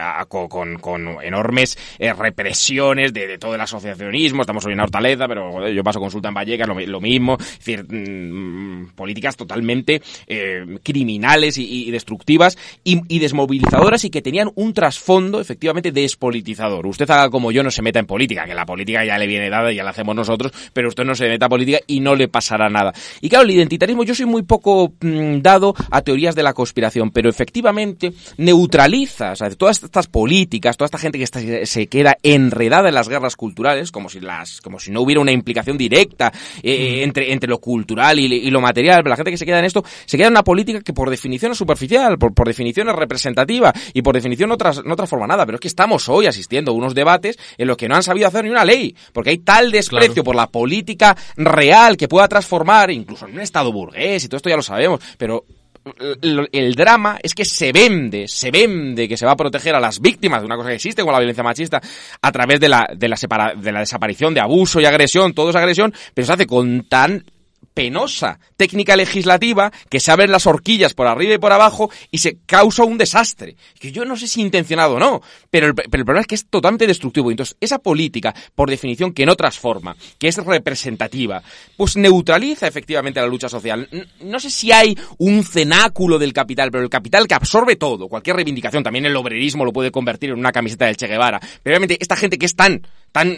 con, enormes eh, represiones de, todo el asociacionismo. Estamos hoy en Hortaleza, pero yo paso consulta en Vallecas, lo, mismo. Es decir, mm, políticas totalmente eh, criminales y, destructivas y, desmovilizadoras y que tenían un trasfondo efectivamente despolitizador. Usted haga como yo, no se meta en política, que la política ya le viene dada, y ya la hacemos nosotros, pero usted no se meta en política y no le pasará nada. Y claro, el identitarismo, yo soy muy poco mm, dado a teorías de la conspiración, pero efectivamente neutraliza, o sea, todas estas políticas, toda esta gente que se queda enredada en las guerras culturales, como si las, como si no hubiera una implicación directa eh, mm. entre, entre lo cultural y, lo material, la gente que se queda en esto, se queda en una política que por definición es superficial, por, por definición es representativa y por definición no, no transforma nada. Pero es que estamos hoy asistiendo a unos debates en los que no han sabido hacer ni una ley, porque hay tal desprecio por la política real que pueda transformar, incluso en un Estado burgués, y todo esto ya lo sabemos, pero el drama es que se vende, se vende que se va a proteger a las víctimas de una cosa que existe como la violencia machista a través de la, de la, de la desaparición de abuso y agresión, todo es agresión, pero se hace con tan penosa técnica legislativa que se abren las horquillas por arriba y por abajo y se causa un desastre. Que yo no sé si intencionado o no, pero el, problema es que es totalmente destructivo. Entonces, esa política, por definición, que no transforma, que es representativa, pues neutraliza efectivamente la lucha social. No sé si hay un cenáculo del capital, pero el capital que absorbe todo, cualquier reivindicación, también el obrerismo lo puede convertir en una camiseta del Che Guevara. Pero realmente, esta gente que es tan, tan,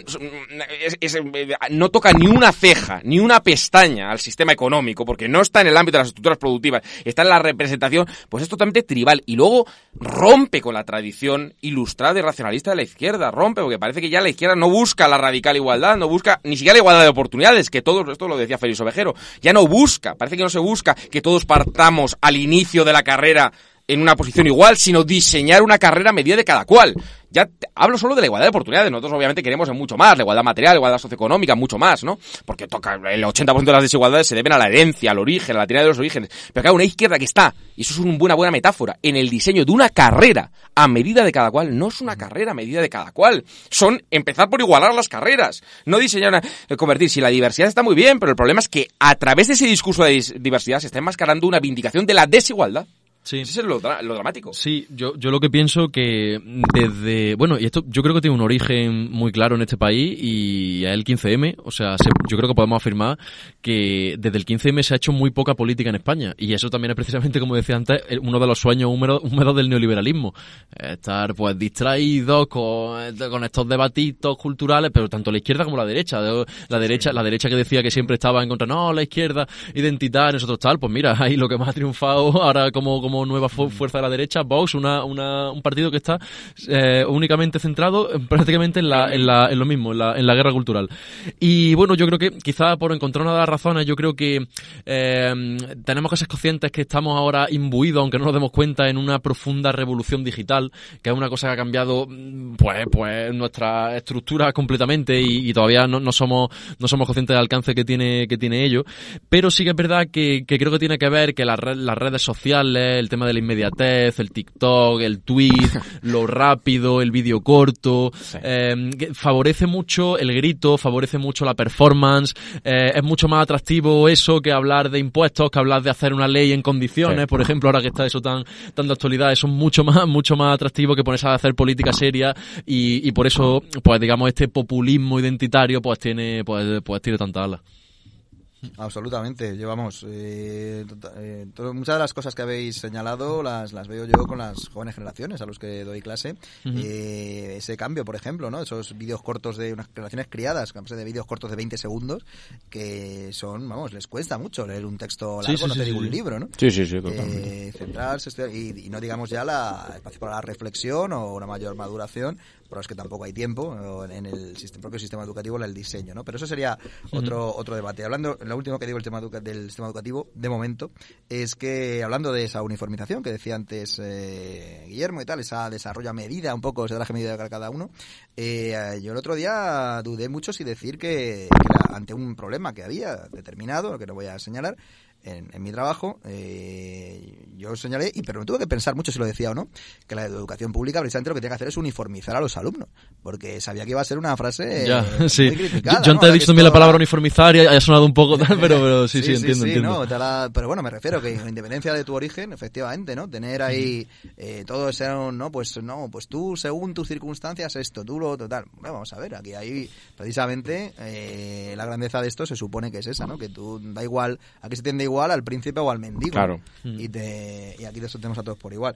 eh, no toca ni una ceja, ni una pestaña al sistema económico, porque no está en el ámbito de las estructuras productivas, está en la representación, pues es totalmente tribal. Y luego rompe con la tradición ilustrada y racionalista de la izquierda, rompe, porque parece que ya la izquierda no busca la radical igualdad, no busca ni siquiera la igualdad de oportunidades, que todo esto lo decía Félix Ovejero, ya no busca, parece que no se busca que todos partamos al inicio de la carrera en una posición igual, sino diseñar una carrera a medida de cada cual. Ya hablo solo de la igualdad de oportunidades. Nosotros obviamente queremos mucho más, la igualdad material, la igualdad socioeconómica, mucho más, ¿no? Porque toca el 80% de las desigualdades se deben a la herencia, al origen, a la tirada de los orígenes. Pero claro, una izquierda que está, y eso es una buena, buena metáfora, en el diseño de una carrera a medida de cada cual, no es una carrera a medida de cada cual. Son empezar por igualar las carreras, no diseñar eh, convertir. Si la diversidad está muy bien, pero el problema es que a través de ese discurso de diversidad se está enmascarando una vindicación de la desigualdad. Sí. es lo, dramático. Sí, yo, yo lo que pienso que desde. Bueno, y esto yo creo que tiene un origen muy claro en este país y el 15M, o sea, yo creo que podemos afirmar que desde el 15M se ha hecho muy poca política en España y eso también es precisamente, como decía antes, uno de los sueños húmedos, del neoliberalismo. Estar pues distraídos con, con, estos debatitos culturales, pero tanto la izquierda como la derecha. La derecha, la derecha que decía que siempre estaba en contra, no, la izquierda identidad, nosotros tal, pues mira, ahí lo que más ha triunfado ahora como nueva mm. fuerza de la derecha, Vox, un partido que está eh, únicamente centrado eh, prácticamente en, la, en, la, en lo mismo, en la, guerra cultural. Y bueno, yo creo que quizá por encontrar una de las razones, yo creo que eh, tenemos que ser conscientes que estamos ahora imbuidos, aunque no nos demos cuenta, en una profunda revolución digital, que es una cosa que ha cambiado mm, pues, pues nuestra estructura completamente y, todavía no, somos, no somos conscientes del alcance que tiene, que tiene ello. Pero sí que es verdad que, creo que tiene que ver que las redes sociales, el tema de la inmediatez, el TikTok, el tweet, lo rápido, el vídeo corto, em, favorece mucho el grito, favorece mucho la performance, eh, es mucho más atractivo eso que hablar de impuestos, que hablar de hacer una ley en condiciones, por ejemplo, ahora que está eso tan, tan de actualidad, eso es mucho más, mucho más atractivo que ponerse a hacer política seria y, por eso, pues digamos, este populismo identitario pues tiene, pues, pues tiene tanta ala. Absolutamente. Llevamos eh, tota, eh, muchas de las cosas que habéis señalado las, las veo yo con las jóvenes generaciones a los que doy clase. Eh, ese cambio, por ejemplo, Esos vídeos cortos de unas generaciones criadas, de vídeos cortos de 20 segundos, que son, vamos, les cuesta mucho leer un texto largo, no te digo un libro, ¿no? Sí, sí, sí, totalmente. centrarse, y, no digamos ya la espacio para la reflexión o una mayor maduración pero es que tampoco hay tiempo en el sistema, propio sistema educativo, el diseño, ¿no? Pero eso sería otro, otro debate. Hablando, lo último que digo el tema del sistema educativo, de momento, es que hablando de esa uniformización que decía antes eh, Guillermo y tal, esa desarrolla medida, un poco, se traje medida cada uno, eh, yo el otro día dudé mucho si decir que, que ante un problema que había determinado, que no voy a señalar, en, mi trabajo, eh, yo señalé, y pero no tuve que pensar mucho si lo decía o no, que la educación pública precisamente lo que tiene que hacer es uniformizar a los alumnos, porque sabía que iba a ser una frase eh, ya, sí. criticada. Yo, antes he dicho también la palabra uniformizar y ha sonado un poco tal, pero, pero sí, sí, entiendo, entiendo. pero bueno, me refiero que independencia de tu origen, efectivamente, ¿no? Tener ahí eh, todo ese, no, pues no, pues tú según tus circunstancias esto, tú lo otro, tal. Bueno, vamos a ver, aquí hay precisamente eh, la grandeza de esto se supone que es esa, ¿no? Que tú da igual, aquí se tiende igual igual al príncipe o al mendigo. Claro. Y, y aquí te tenemos a todos por igual.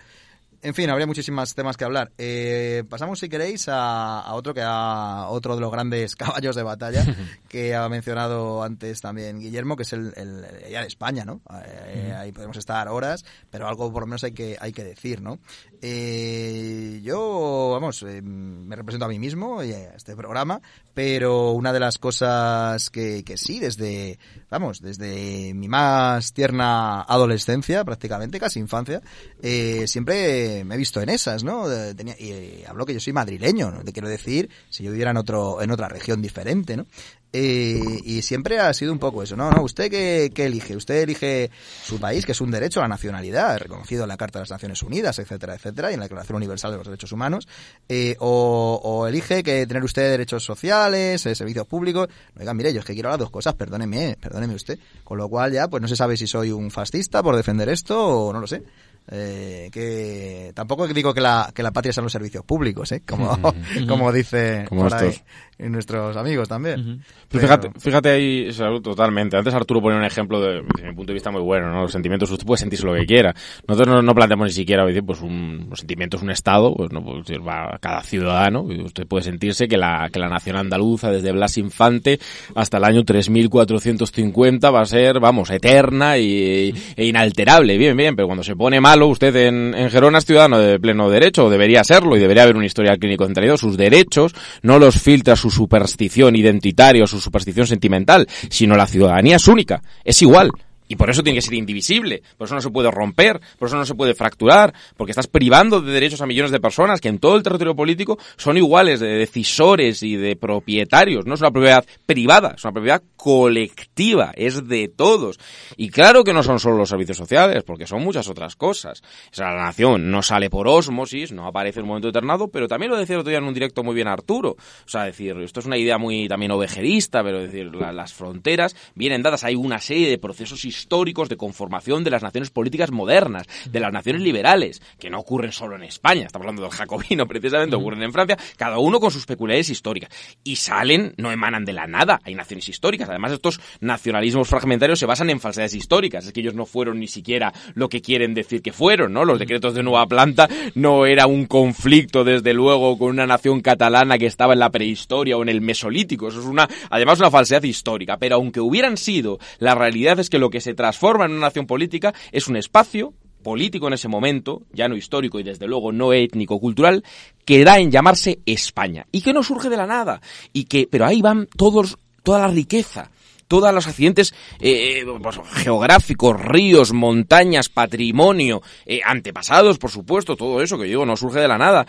En fin, habría muchísimos temas que hablar. Eh, pasamos, si queréis, a, otro que a otro de los grandes caballos de batalla que ha mencionado antes también Guillermo, que es el, de España, ¿no? Eh, ahí podemos estar horas, pero algo por lo menos hay que hay que decir, ¿no? Eh, yo, vamos, me represento a mí mismo y a este programa, pero una de las cosas que, sí, desde, vamos, desde mi más tierna adolescencia, prácticamente casi infancia, siempre me he visto en esas, ¿no? Tenía, y, habló que yo soy madrileño, ¿no? Te quiero decir, si yo viviera en, otro, en otra región diferente, ¿no? Eh, y siempre ha sido un poco eso, ¿no? no ¿Usted qué, elige? Usted elige su país, que es un derecho a la nacionalidad, reconocido en la Carta de las Naciones Unidas, etcétera, etcétera, y en la Declaración Universal de los Derechos Humanos, eh, o, elige que tener usted derechos sociales, eh, servicios públicos. no diga, mire, yo es que quiero las dos cosas, perdóneme, perdóneme usted. Con lo cual ya, pues no se sabe si soy un fascista por defender esto o no lo sé. Eh, que tampoco digo que la, que la patria sean los servicios públicos, ¿eh? como, como dice nuestros amigos también. fíjate, fíjate ahí, totalmente. Antes Arturo ponía un ejemplo de, desde mi punto de vista muy bueno, Los sentimientos, usted puede sentirse lo que quiera. Nosotros no, planteamos ni siquiera, pues un, los sentimientos, un Estado, pues no pues, va cada ciudadano, usted puede sentirse que la, que la nación andaluza desde Blas Infante hasta el año 3450 va a ser, vamos, eterna e inalterable. Bien, bien, pero cuando se pone mal usted en, en Gerona es ciudadano de pleno derecho, debería serlo y debería haber un historial clínico detallado. Sus derechos no los filtra su superstición identitaria o su superstición sentimental, sino la ciudadanía es única, es igual. Y por eso tiene que ser indivisible, por eso no se puede romper, por eso no se puede fracturar, porque estás privando de derechos a millones de personas que en todo el territorio político son iguales de decisores y de propietarios. No es una propiedad privada, es una propiedad colectiva, es de todos. Y claro que no son solo los servicios sociales, porque son muchas otras cosas. O la nación no sale por osmosis, no aparece en un momento eternado, pero también lo decía otro día en un directo muy bien Arturo. O sea, decir, esto es una idea muy también ovejerista, pero decir, las fronteras vienen dadas, hay una serie de procesos históricos de conformación de las naciones políticas modernas, de las naciones liberales, que no ocurren solo en España, estamos hablando del jacobino precisamente, ocurren en Francia, cada uno con sus peculiaridades históricas. Y salen, no emanan de la nada, hay naciones históricas. Además, estos nacionalismos fragmentarios se basan en falsedades históricas, es que ellos no fueron ni siquiera lo que quieren decir que fueron, ¿no? Los decretos de Nueva Planta no era un conflicto, desde luego, con una nación catalana que estaba en la prehistoria o en el mesolítico, eso es una, además una falsedad histórica, pero aunque hubieran sido, la realidad es que lo que se se transforma en una nación política, es un espacio político en ese momento, ya no histórico y desde luego no étnico-cultural, que da en llamarse España y que no surge de la nada y que, pero ahí van todos, toda la riqueza, todos los accidentes eh, eh, pues, geográficos, ríos, montañas, patrimonio, eh, antepasados, por supuesto, todo eso que digo no surge de la nada,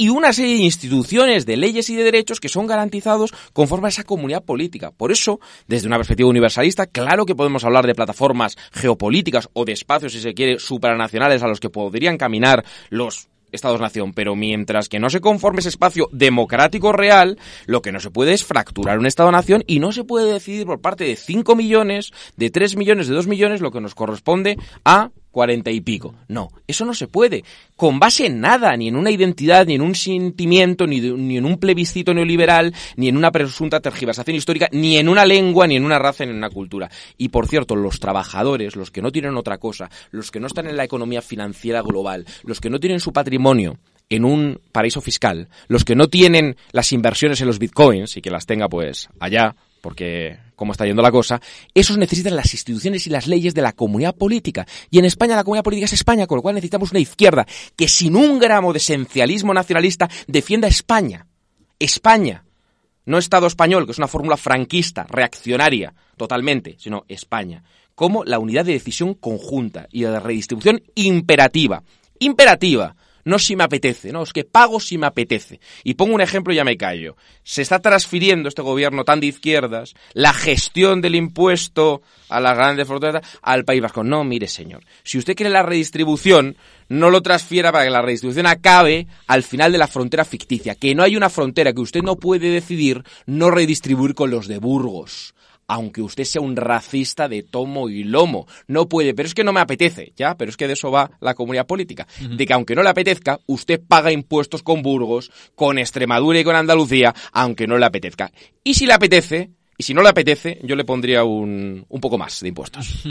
y una serie de instituciones, de leyes y de derechos que son garantizados conforme a esa comunidad política. Por eso, desde una perspectiva universalista, claro que podemos hablar de plataformas geopolíticas o de espacios, si se quiere, supranacionales a los que podrían caminar los Estados-nación, pero mientras que no se conforme ese espacio democrático real, lo que no se puede es fracturar un Estado-nación y no se puede decidir por parte de 5 millones, de 3 millones, de 2 millones, lo que nos corresponde a cuarenta y pico. No, eso no se puede. Con base en nada, ni en una identidad, ni en un sentimiento, ni, ni en un plebiscito neoliberal, ni en una presunta tergiversación histórica, ni en una lengua, ni en una raza, ni en una cultura. Y por cierto, los trabajadores, los que no tienen otra cosa, los que no están en la economía financiera global, los que no tienen su patrimonio en un paraíso fiscal, los que no tienen las inversiones en los bitcoins y que las tenga pues allá porque como está yendo la cosa, esos necesitan las instituciones y las leyes de la comunidad política. Y en España la comunidad política es España, con lo cual necesitamos una izquierda que sin un gramo de esencialismo nacionalista defienda España. España. No Estado español, que es una fórmula franquista, reaccionaria, totalmente, sino España. Como la unidad de decisión conjunta y de redistribución imperativa. Imperativa no si me apetece, no, es que pago si me apetece. Y pongo un ejemplo y ya me callo. Se está transfiriendo este gobierno tan de izquierdas la gestión del impuesto a las grandes fronteras, al País Vasco. No, mire señor, si usted quiere la redistribución, no lo transfiera para que la redistribución acabe al final de la frontera ficticia. Que no hay una frontera que usted no puede decidir no redistribuir con los de Burgos aunque usted sea un racista de tomo y lomo. No puede, pero es que no me apetece, ¿ya? Pero es que de eso va la comunidad política. De que aunque no le apetezca, usted paga impuestos con Burgos, con Extremadura y con Andalucía, aunque no le apetezca. Y si le apetece, y si no le apetece, yo le pondría un, un poco más de impuestos.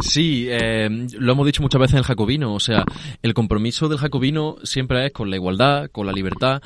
Sí, eh, lo hemos dicho muchas veces en el jacobino. O sea, el compromiso del jacobino siempre es con la igualdad, con la libertad,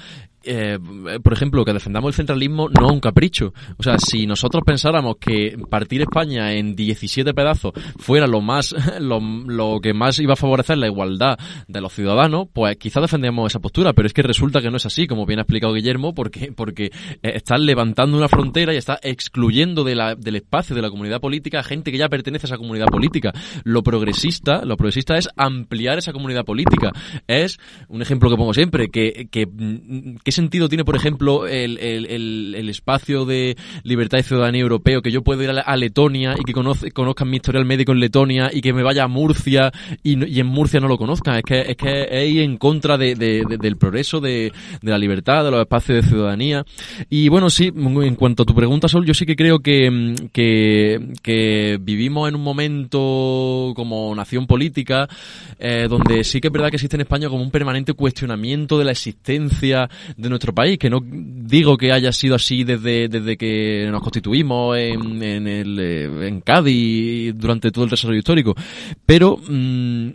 eh, por ejemplo, que defendamos el centralismo no es un capricho. O sea, si nosotros pensáramos que partir España en 17 pedazos fuera lo más lo, que más iba a favorecer la igualdad de los ciudadanos, pues quizás defendemos esa postura, pero es que resulta que no es así, como bien ha explicado Guillermo, porque porque eh, está levantando una frontera y está excluyendo del espacio de la comunidad política a gente que ya pertenece a esa comunidad política. Lo progresista, lo progresista es ampliar esa comunidad política. Es un ejemplo que pongo siempre, que, que mm, sentido tiene, por ejemplo, el, el, el, espacio de libertad y ciudadanía europeo, que yo puedo ir a, Letonia y que conozcan mi historial médico en Letonia y que me vaya a Murcia y, en Murcia no lo conozcan? Es que es, que en contra del progreso, de, la libertad, de los espacios de ciudadanía. Y bueno, sí, en cuanto a tu pregunta, Sol, yo sí que creo que, que, vivimos en un momento como nación política eh, donde sí que es verdad que existe en España como un permanente cuestionamiento de la existencia de nuestro país, que no digo que haya sido así desde, desde que nos constituimos en, en, eh, Cádiz durante todo el desarrollo histórico, pero mm,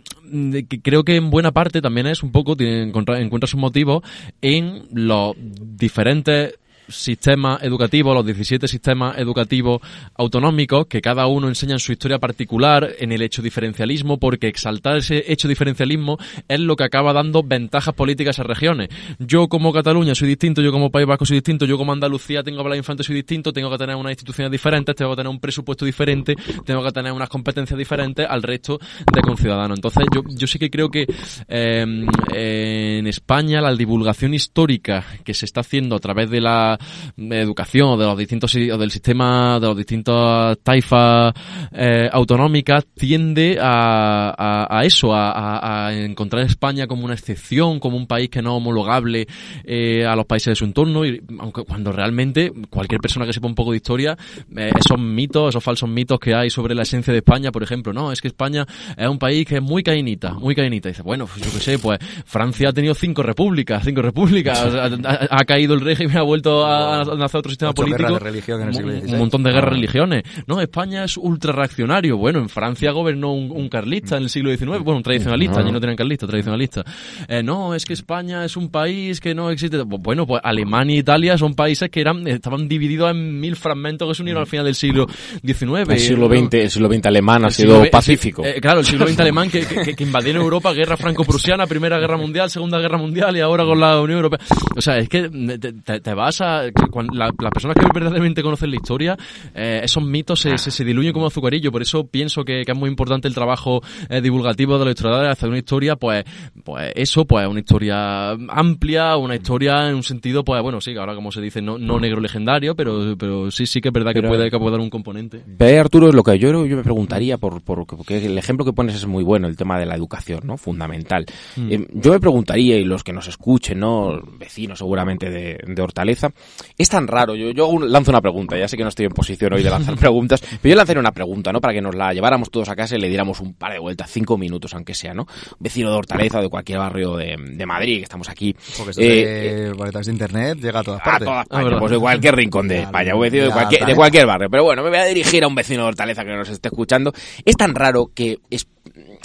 creo que en buena parte también es un poco, encuentra, encuentra sus motivos en los diferentes sistemas educativos, los 17 sistemas educativos autonómicos, que cada uno enseña en su historia particular, en el hecho diferencialismo, porque exaltar ese hecho diferencialismo es lo que acaba dando ventajas políticas a regiones. Yo como Cataluña soy distinto, yo como País Vasco soy distinto, yo como Andalucía tengo que Infante soy distinto, tengo que tener unas instituciones diferentes, tengo que tener un presupuesto diferente, tengo que tener unas competencias diferentes al resto de conciudadanos. Entonces yo, yo sí que creo que em, en España la divulgación histórica que se está haciendo a través de la de eh, educación, de los distintos del sistema, de los distintas taifas eh, autonómicas, tiende a, eso, a, encontrar España como una excepción, como un país que no es homologable eh, a los países de su entorno, y, aunque cuando realmente cualquier persona que sepa un poco de historia, esos mitos, esos falsos mitos que hay sobre la esencia de España, por ejemplo, no, es que España es un país que es muy cainita, muy cainita. dice, bueno, pues yo que sé, pues Francia ha tenido cinco repúblicas, cinco repúblicas, ha, ha, caído el régimen, ha vuelto a otro sistema político. Un montón de guerras ah. religiones. No, España es ultra reaccionario. Bueno, en Francia gobernó un, carlista en el siglo XIX. Bueno, un tradicionalista. Ah. Allí no tenían carlista, tradicionalista. Eh, no, es que España es un país que no existe. Bueno, pues Alemania e Italia son países que eran estaban divididos en mil fragmentos que se unieron al final del siglo XIX. El siglo XX, el siglo XX alemán ha sido pacífico. Eh, claro, el siglo XX alemán que, que, Europa, guerra franco-prusiana, Primera Guerra Mundial, Segunda Guerra Mundial y ahora con la Unión Europea. O sea, es que te vas a las personas que verdaderamente conocen la historia, eh, esos mitos se, se, diluyen como azucarillo. Por eso pienso que, es muy importante el trabajo eh, divulgativo de los historiadores hacer una historia, pues, pues eso, pues una historia amplia, una historia en un sentido, pues bueno, sí, que ahora como se dice, no, no negro legendario, pero, pero sí, sí que es verdad que, puede, que puede dar un componente. Ve, Arturo, lo que yo, yo me preguntaría, por, por, porque el ejemplo que pones es muy bueno, el tema de la educación, ¿no? Fundamental. Mm. Em, yo me preguntaría, y los que nos escuchen, ¿no? Vecinos seguramente de, de Hortaleza, es tan raro. Yo, lanzo una pregunta, ya sé que no estoy en posición hoy de lanzar preguntas, pero yo lanzaré una pregunta, ¿no? Para que nos la lleváramos todos a casa y le diéramos un par de vueltas, cinco minutos aunque sea, ¿no? vecino de Hortaleza o de cualquier barrio de, Madrid, que estamos aquí. Porque esto eh, de, internet llega a todas partes. Ah, pues de cualquier rincón de España, vecino de cualquier, barrio. Pero bueno, me voy a dirigir a un vecino de Hortaleza que nos esté escuchando. Es tan raro que... Es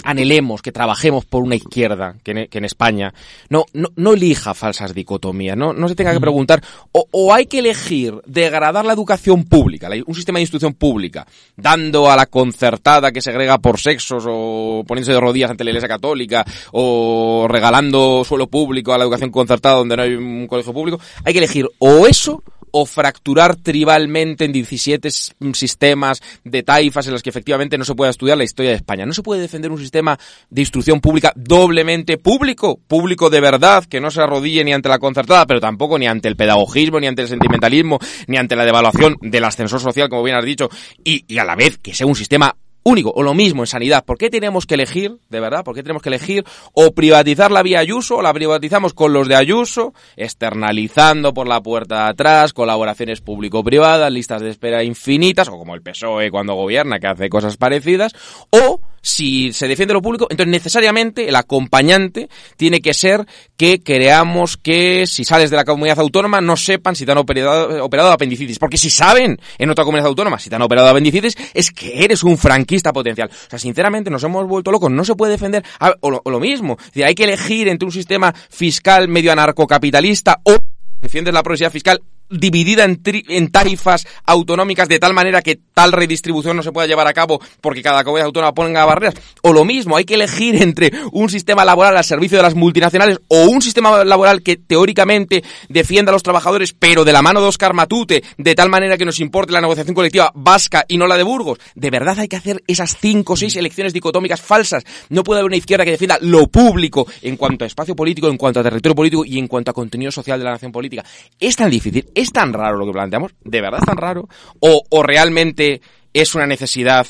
anhelemos, que trabajemos por una izquierda que en, España no, no, elija falsas dicotomías, no, no se tenga que preguntar, o, hay que elegir degradar la educación pública, un sistema de institución pública, dando a la concertada que segrega por sexos o poniéndose de rodillas ante la Iglesia Católica o regalando suelo público a la educación concertada donde no hay un colegio público, hay que elegir o eso o fracturar tribalmente en 17 mm, sistemas de taifas en las que efectivamente no se pueda estudiar la historia de España. No se puede defender un sistema de instrucción pública doblemente público, público de verdad, que no se arrodille ni ante la concertada, pero tampoco ni ante el pedagogismo, ni ante el sentimentalismo, ni ante la devaluación del ascensor social, como bien has dicho, y, y a la vez que sea un sistema único o lo mismo en sanidad. ¿Por qué tenemos que elegir, de verdad? ¿Por qué tenemos que elegir o privatizar la vía Ayuso o la privatizamos con los de Ayuso, externalizando por la puerta de atrás, colaboraciones público-privadas, listas de espera infinitas, o como el PSOE cuando gobierna, que hace cosas parecidas, o si se defiende lo público, entonces necesariamente el acompañante tiene que ser que creamos que si sales de la comunidad autónoma no sepan si te han operado, operado apendicitis. Porque si saben en otra comunidad autónoma si te han operado apendicitis, es que eres un franquista potencial. O sea, sinceramente nos hemos vuelto locos, no se puede defender o, lo, mismo. hay que elegir entre un sistema fiscal medio anarcocapitalista o defiendes la progresividad fiscal dividida en, en, tarifas autonómicas de tal manera que tal redistribución no se pueda llevar a cabo porque cada comunidad autónoma ponga barreras. O lo mismo, hay que elegir entre un sistema laboral al servicio de las multinacionales o un sistema laboral que teóricamente defienda a los trabajadores, pero de la mano de Oscar Matute, de tal manera que nos importe la negociación colectiva vasca y no la de Burgos. De verdad hay que hacer esas cinco o seis elecciones dicotómicas falsas. No puede haber una izquierda que defienda lo público en cuanto a espacio político, en cuanto a territorio político y en cuanto a contenido social de la nación política. Es tan difícil ¿Es tan raro lo que planteamos? ¿De verdad es tan raro? ¿O, o realmente es una necesidad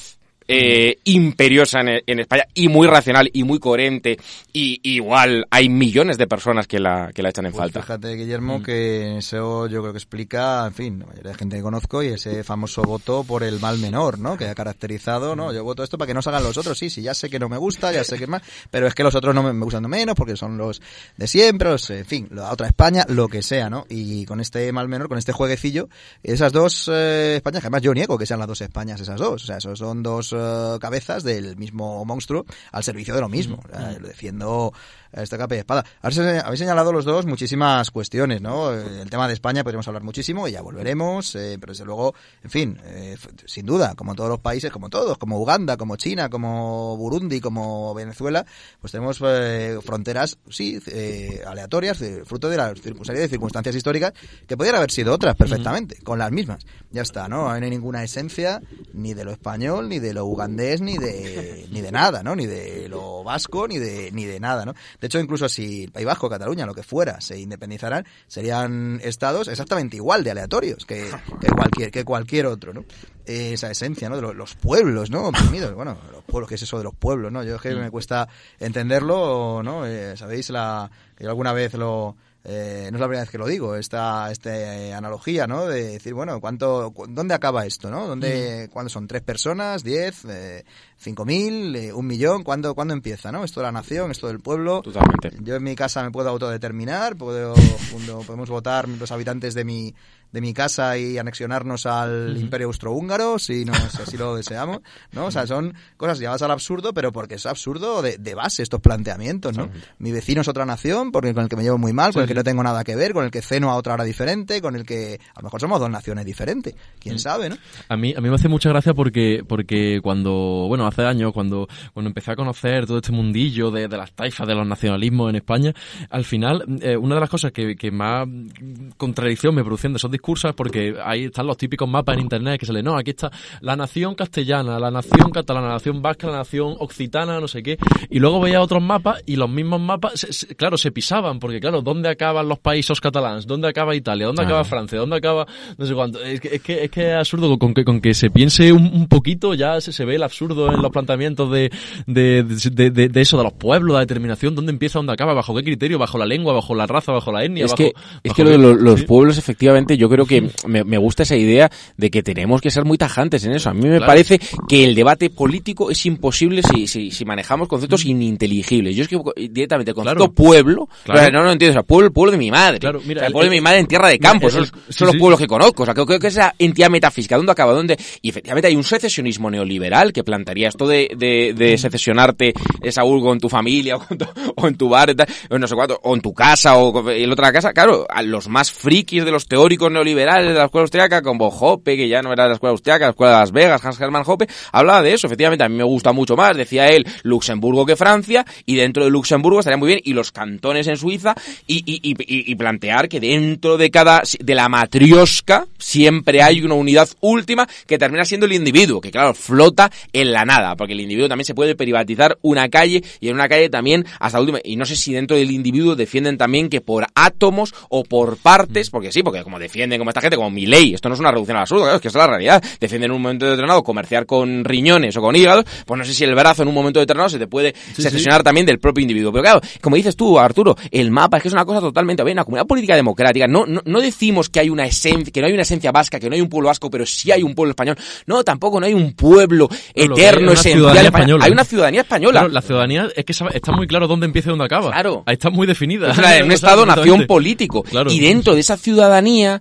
eh, imperiosa en, España y muy racional y muy coherente y, igual hay millones de personas que la, que la echan en pues falta. Fíjate, Guillermo, mm. que eso yo creo que explica, en fin, la mayoría de gente que conozco y ese famoso voto por el mal menor, ¿no? Que ha caracterizado, ¿no? Mm. Yo voto esto para que no salgan los otros, sí, sí, ya sé que no me gusta, ya sé que es más, pero es que los otros no me, gustan menos porque son los de siempre, los, en fin, la otra España, lo que sea, ¿no? Y con este mal menor, con este jueguecillo, esas dos eh, Españas, que además yo niego que sean las dos Españas esas dos, o sea, esos son dos eh, cabezas del mismo monstruo al servicio de lo mismo. Mm. lo defiendo esta capa de espada. habéis señalado los dos muchísimas cuestiones, ¿no? Eh, el tema de España podríamos hablar muchísimo y ya volveremos, eh, pero desde luego, en fin, eh, sin duda, como todos los países, como todos, como Uganda, como China, como Burundi, como Venezuela, pues tenemos fronteras, sí, aleatorias, fruto de la circunstancia de circunstancias históricas que podrían haber sido otras perfectamente, con las mismas. Ya está, ¿no? No hay ninguna esencia ni de lo español, ni de lo ugandés, ni de, ni de nada, ¿no? Ni de lo vasco, ni de, ni de nada, ¿no? De hecho, incluso si el País Vasco, Cataluña, lo que fuera, se independizaran, serían estados exactamente igual de aleatorios que, cualquier, que cualquier otro, ¿no? esa esencia, ¿no? De los pueblos, ¿no? Oprimidos. Bueno, los pueblos, ¿qué es eso de los pueblos, no? Yo es que mm. me cuesta entenderlo, ¿no? Eh, Sabéis, la, que yo alguna vez lo eh, no es la primera vez que lo digo, esta, esta eh, analogía, ¿no? De decir, bueno, ¿cuánto, ¿dónde acaba esto, no? ¿Dónde, mm. ¿Cuándo son? ¿Tres personas? ¿Diez? Eh, ¿Cinco mil? Eh, ¿Un millón? ¿Cuándo, ¿Cuándo empieza, no? Esto de la nación, esto del pueblo. Totalmente. Yo en mi casa me puedo autodeterminar, puedo, podemos votar los habitantes de mi, de mi casa y anexionarnos al Imperio Austrohúngaro, si así lo deseamos, ¿no? O sea, son cosas llevadas al absurdo, pero porque es absurdo de, base estos planteamientos, ¿no? Mi vecino es otra nación, porque con el que me llevo muy mal, con el que no tengo nada que ver, con el que ceno a otra hora diferente, con el que a lo mejor somos dos naciones diferentes, quién mm. sabe, ¿no? A mí, a mí me hace mucha gracia porque, porque cuando, bueno, hace años, cuando, cuando empecé a conocer todo este mundillo de, las taifas, de los nacionalismos en España, al final, eh, una de las cosas que, que más contradicción me producen de esos cursas porque ahí están los típicos mapas en internet que se leen, no, aquí está la nación castellana, la nación catalana, la nación vasca, la nación occitana, no sé qué. Y luego veía otros mapas y los mismos mapas, claro, se pisaban, porque claro, ¿dónde acaban los países catalanes? ¿Dónde acaba Italia? ¿Dónde acaba ah. Francia? ¿Dónde acaba no sé cuánto? Es que es, que, es, absurdo, con que, con que se piense un, poquito ya se, ve el absurdo en los planteamientos de, de, eso, de los pueblos, la determinación, dónde empieza, dónde acaba, bajo qué criterio, bajo la lengua, bajo la raza, bajo la etnia. Es que, es los, los pueblos efectivamente yo creo creo que me, gusta esa idea de que tenemos que ser muy tajantes en eso. A mí me parece que el debate político es imposible si, manejamos conceptos ininteligibles. Yo es que eh, directamente el concepto pueblo, no entiendo, pueblo, de mi madre. el pueblo de mi madre en tierra de campo, son, los pueblos que conozco. O creo, que esa entidad metafísica, ¿dónde acaba? ¿Dónde? Y efectivamente hay un secesionismo neoliberal que plantaría esto de, de, de secesionarte, eh, Saúl, en tu familia o, en tu bar, o, en tu casa o eh, en otra casa. Claro, a los más frikis de los teóricos liberales de la escuela austriaca, como Hoppe, que ya no era de la escuela austriaca, la escuela de Las Vegas, Hans Hermann Hoppe, hablaba de eso. Efectivamente, a mí me gusta mucho más, decía él, Luxemburgo que Francia, y dentro de Luxemburgo estaría muy bien, y los cantones en Suiza, y, plantear que dentro de cada, de la matriosca, siempre hay una unidad última que termina siendo el individuo, que claro, flota en la nada, porque el individuo también se puede privatizar una calle, y en una calle también hasta última, y no sé si dentro del individuo defienden también que por átomos o por partes, porque sí, porque como decía defienden como esta gente, como ley. esto no es una reducción al absurdo, es que es la realidad, defienden en un momento determinado comerciar con riñones o con hígados, pues no sé si el brazo en un momento determinado se te puede sesionar también del propio individuo. Pero claro, como dices tú, Arturo, el mapa es que es una cosa totalmente, bien, una política democrática, no, no, decimos que hay una esencia, que no hay una esencia vasca, que no hay un pueblo vasco, pero sí hay un pueblo español. No, tampoco no hay un pueblo eterno, esencial español. Hay una ciudadanía española. la ciudadanía es que está muy claro dónde empieza y dónde acaba. Claro. Ahí está muy definida. Es un Estado-nación político. Y dentro de esa ciudadanía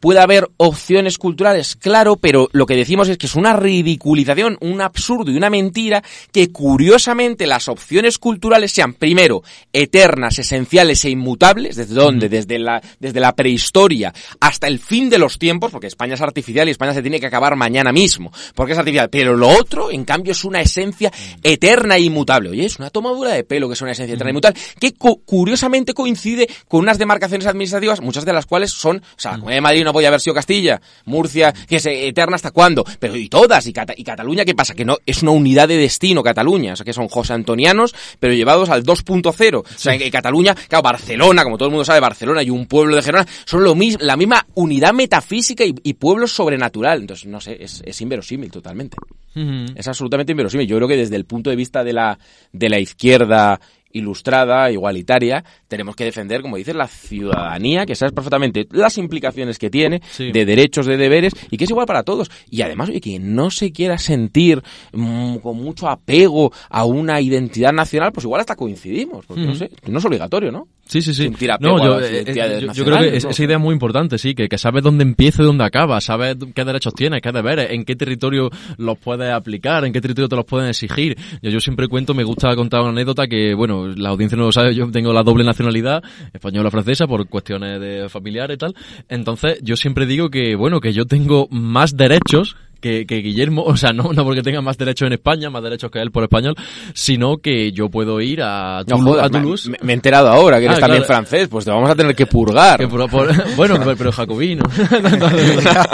¿Puede haber opciones culturales? Claro, pero lo que decimos es que es una ridiculización, un absurdo y una mentira que curiosamente las opciones culturales sean primero eternas, esenciales e inmutables, desde donde, desde la, desde la prehistoria hasta el fin de los tiempos, porque España es artificial y España se tiene que acabar mañana mismo, porque es artificial, pero lo otro, en cambio, es una esencia eterna e inmutable. Oye, es una tomadura de pelo que es una esencia eterna e inmutable, que curiosamente coincide con unas demarcaciones administrativas, muchas de las cuales son, o sea, la de Madrid voy a haber sido Castilla, Murcia, que es eterna hasta cuándo, pero y todas, y, Cataluña, ¿qué pasa? Que no es una unidad de destino Cataluña, o sea que son José Antonianos, pero llevados al 2.0. O sea, que Cataluña, claro, Barcelona, como todo el mundo sabe, Barcelona y un pueblo de Gerona son lo mismo, la misma unidad metafísica y, pueblo sobrenatural. Entonces, no sé, es, inverosímil totalmente. Es absolutamente inverosímil. Yo creo que desde el punto de vista de la, de la izquierda ilustrada, igualitaria, tenemos que defender, como dices, la ciudadanía, que sabes perfectamente las implicaciones que tiene de derechos, de deberes, y que es igual para todos. Y además, oye, quien no se quiera sentir mm, con mucho apego a una identidad nacional, pues igual hasta coincidimos, porque no sé, no es obligatorio, ¿no? Sí, sí, sí. Eh, eh, yo, creo que es, esa idea es muy importante, sí, que, sabes dónde empieza y dónde acaba, sabes qué derechos tienes, qué deberes, en qué territorio los puedes aplicar, en qué territorio te los pueden exigir. yo siempre cuento, me gusta contar una anécdota que, bueno, la audiencia no lo sabe, yo tengo la doble nacionalidad, española-francesa, por cuestiones de familiares y tal. Entonces, yo siempre digo que, bueno, que yo tengo más derechos que, Guillermo, o sea, no, no porque tenga más derechos en España, más derechos que él por español, sino que yo puedo ir a, Toulouse. Me, he enterado ahora que eres ah, también francés, pues te vamos a tener que purgar. bueno, pero, jacobino.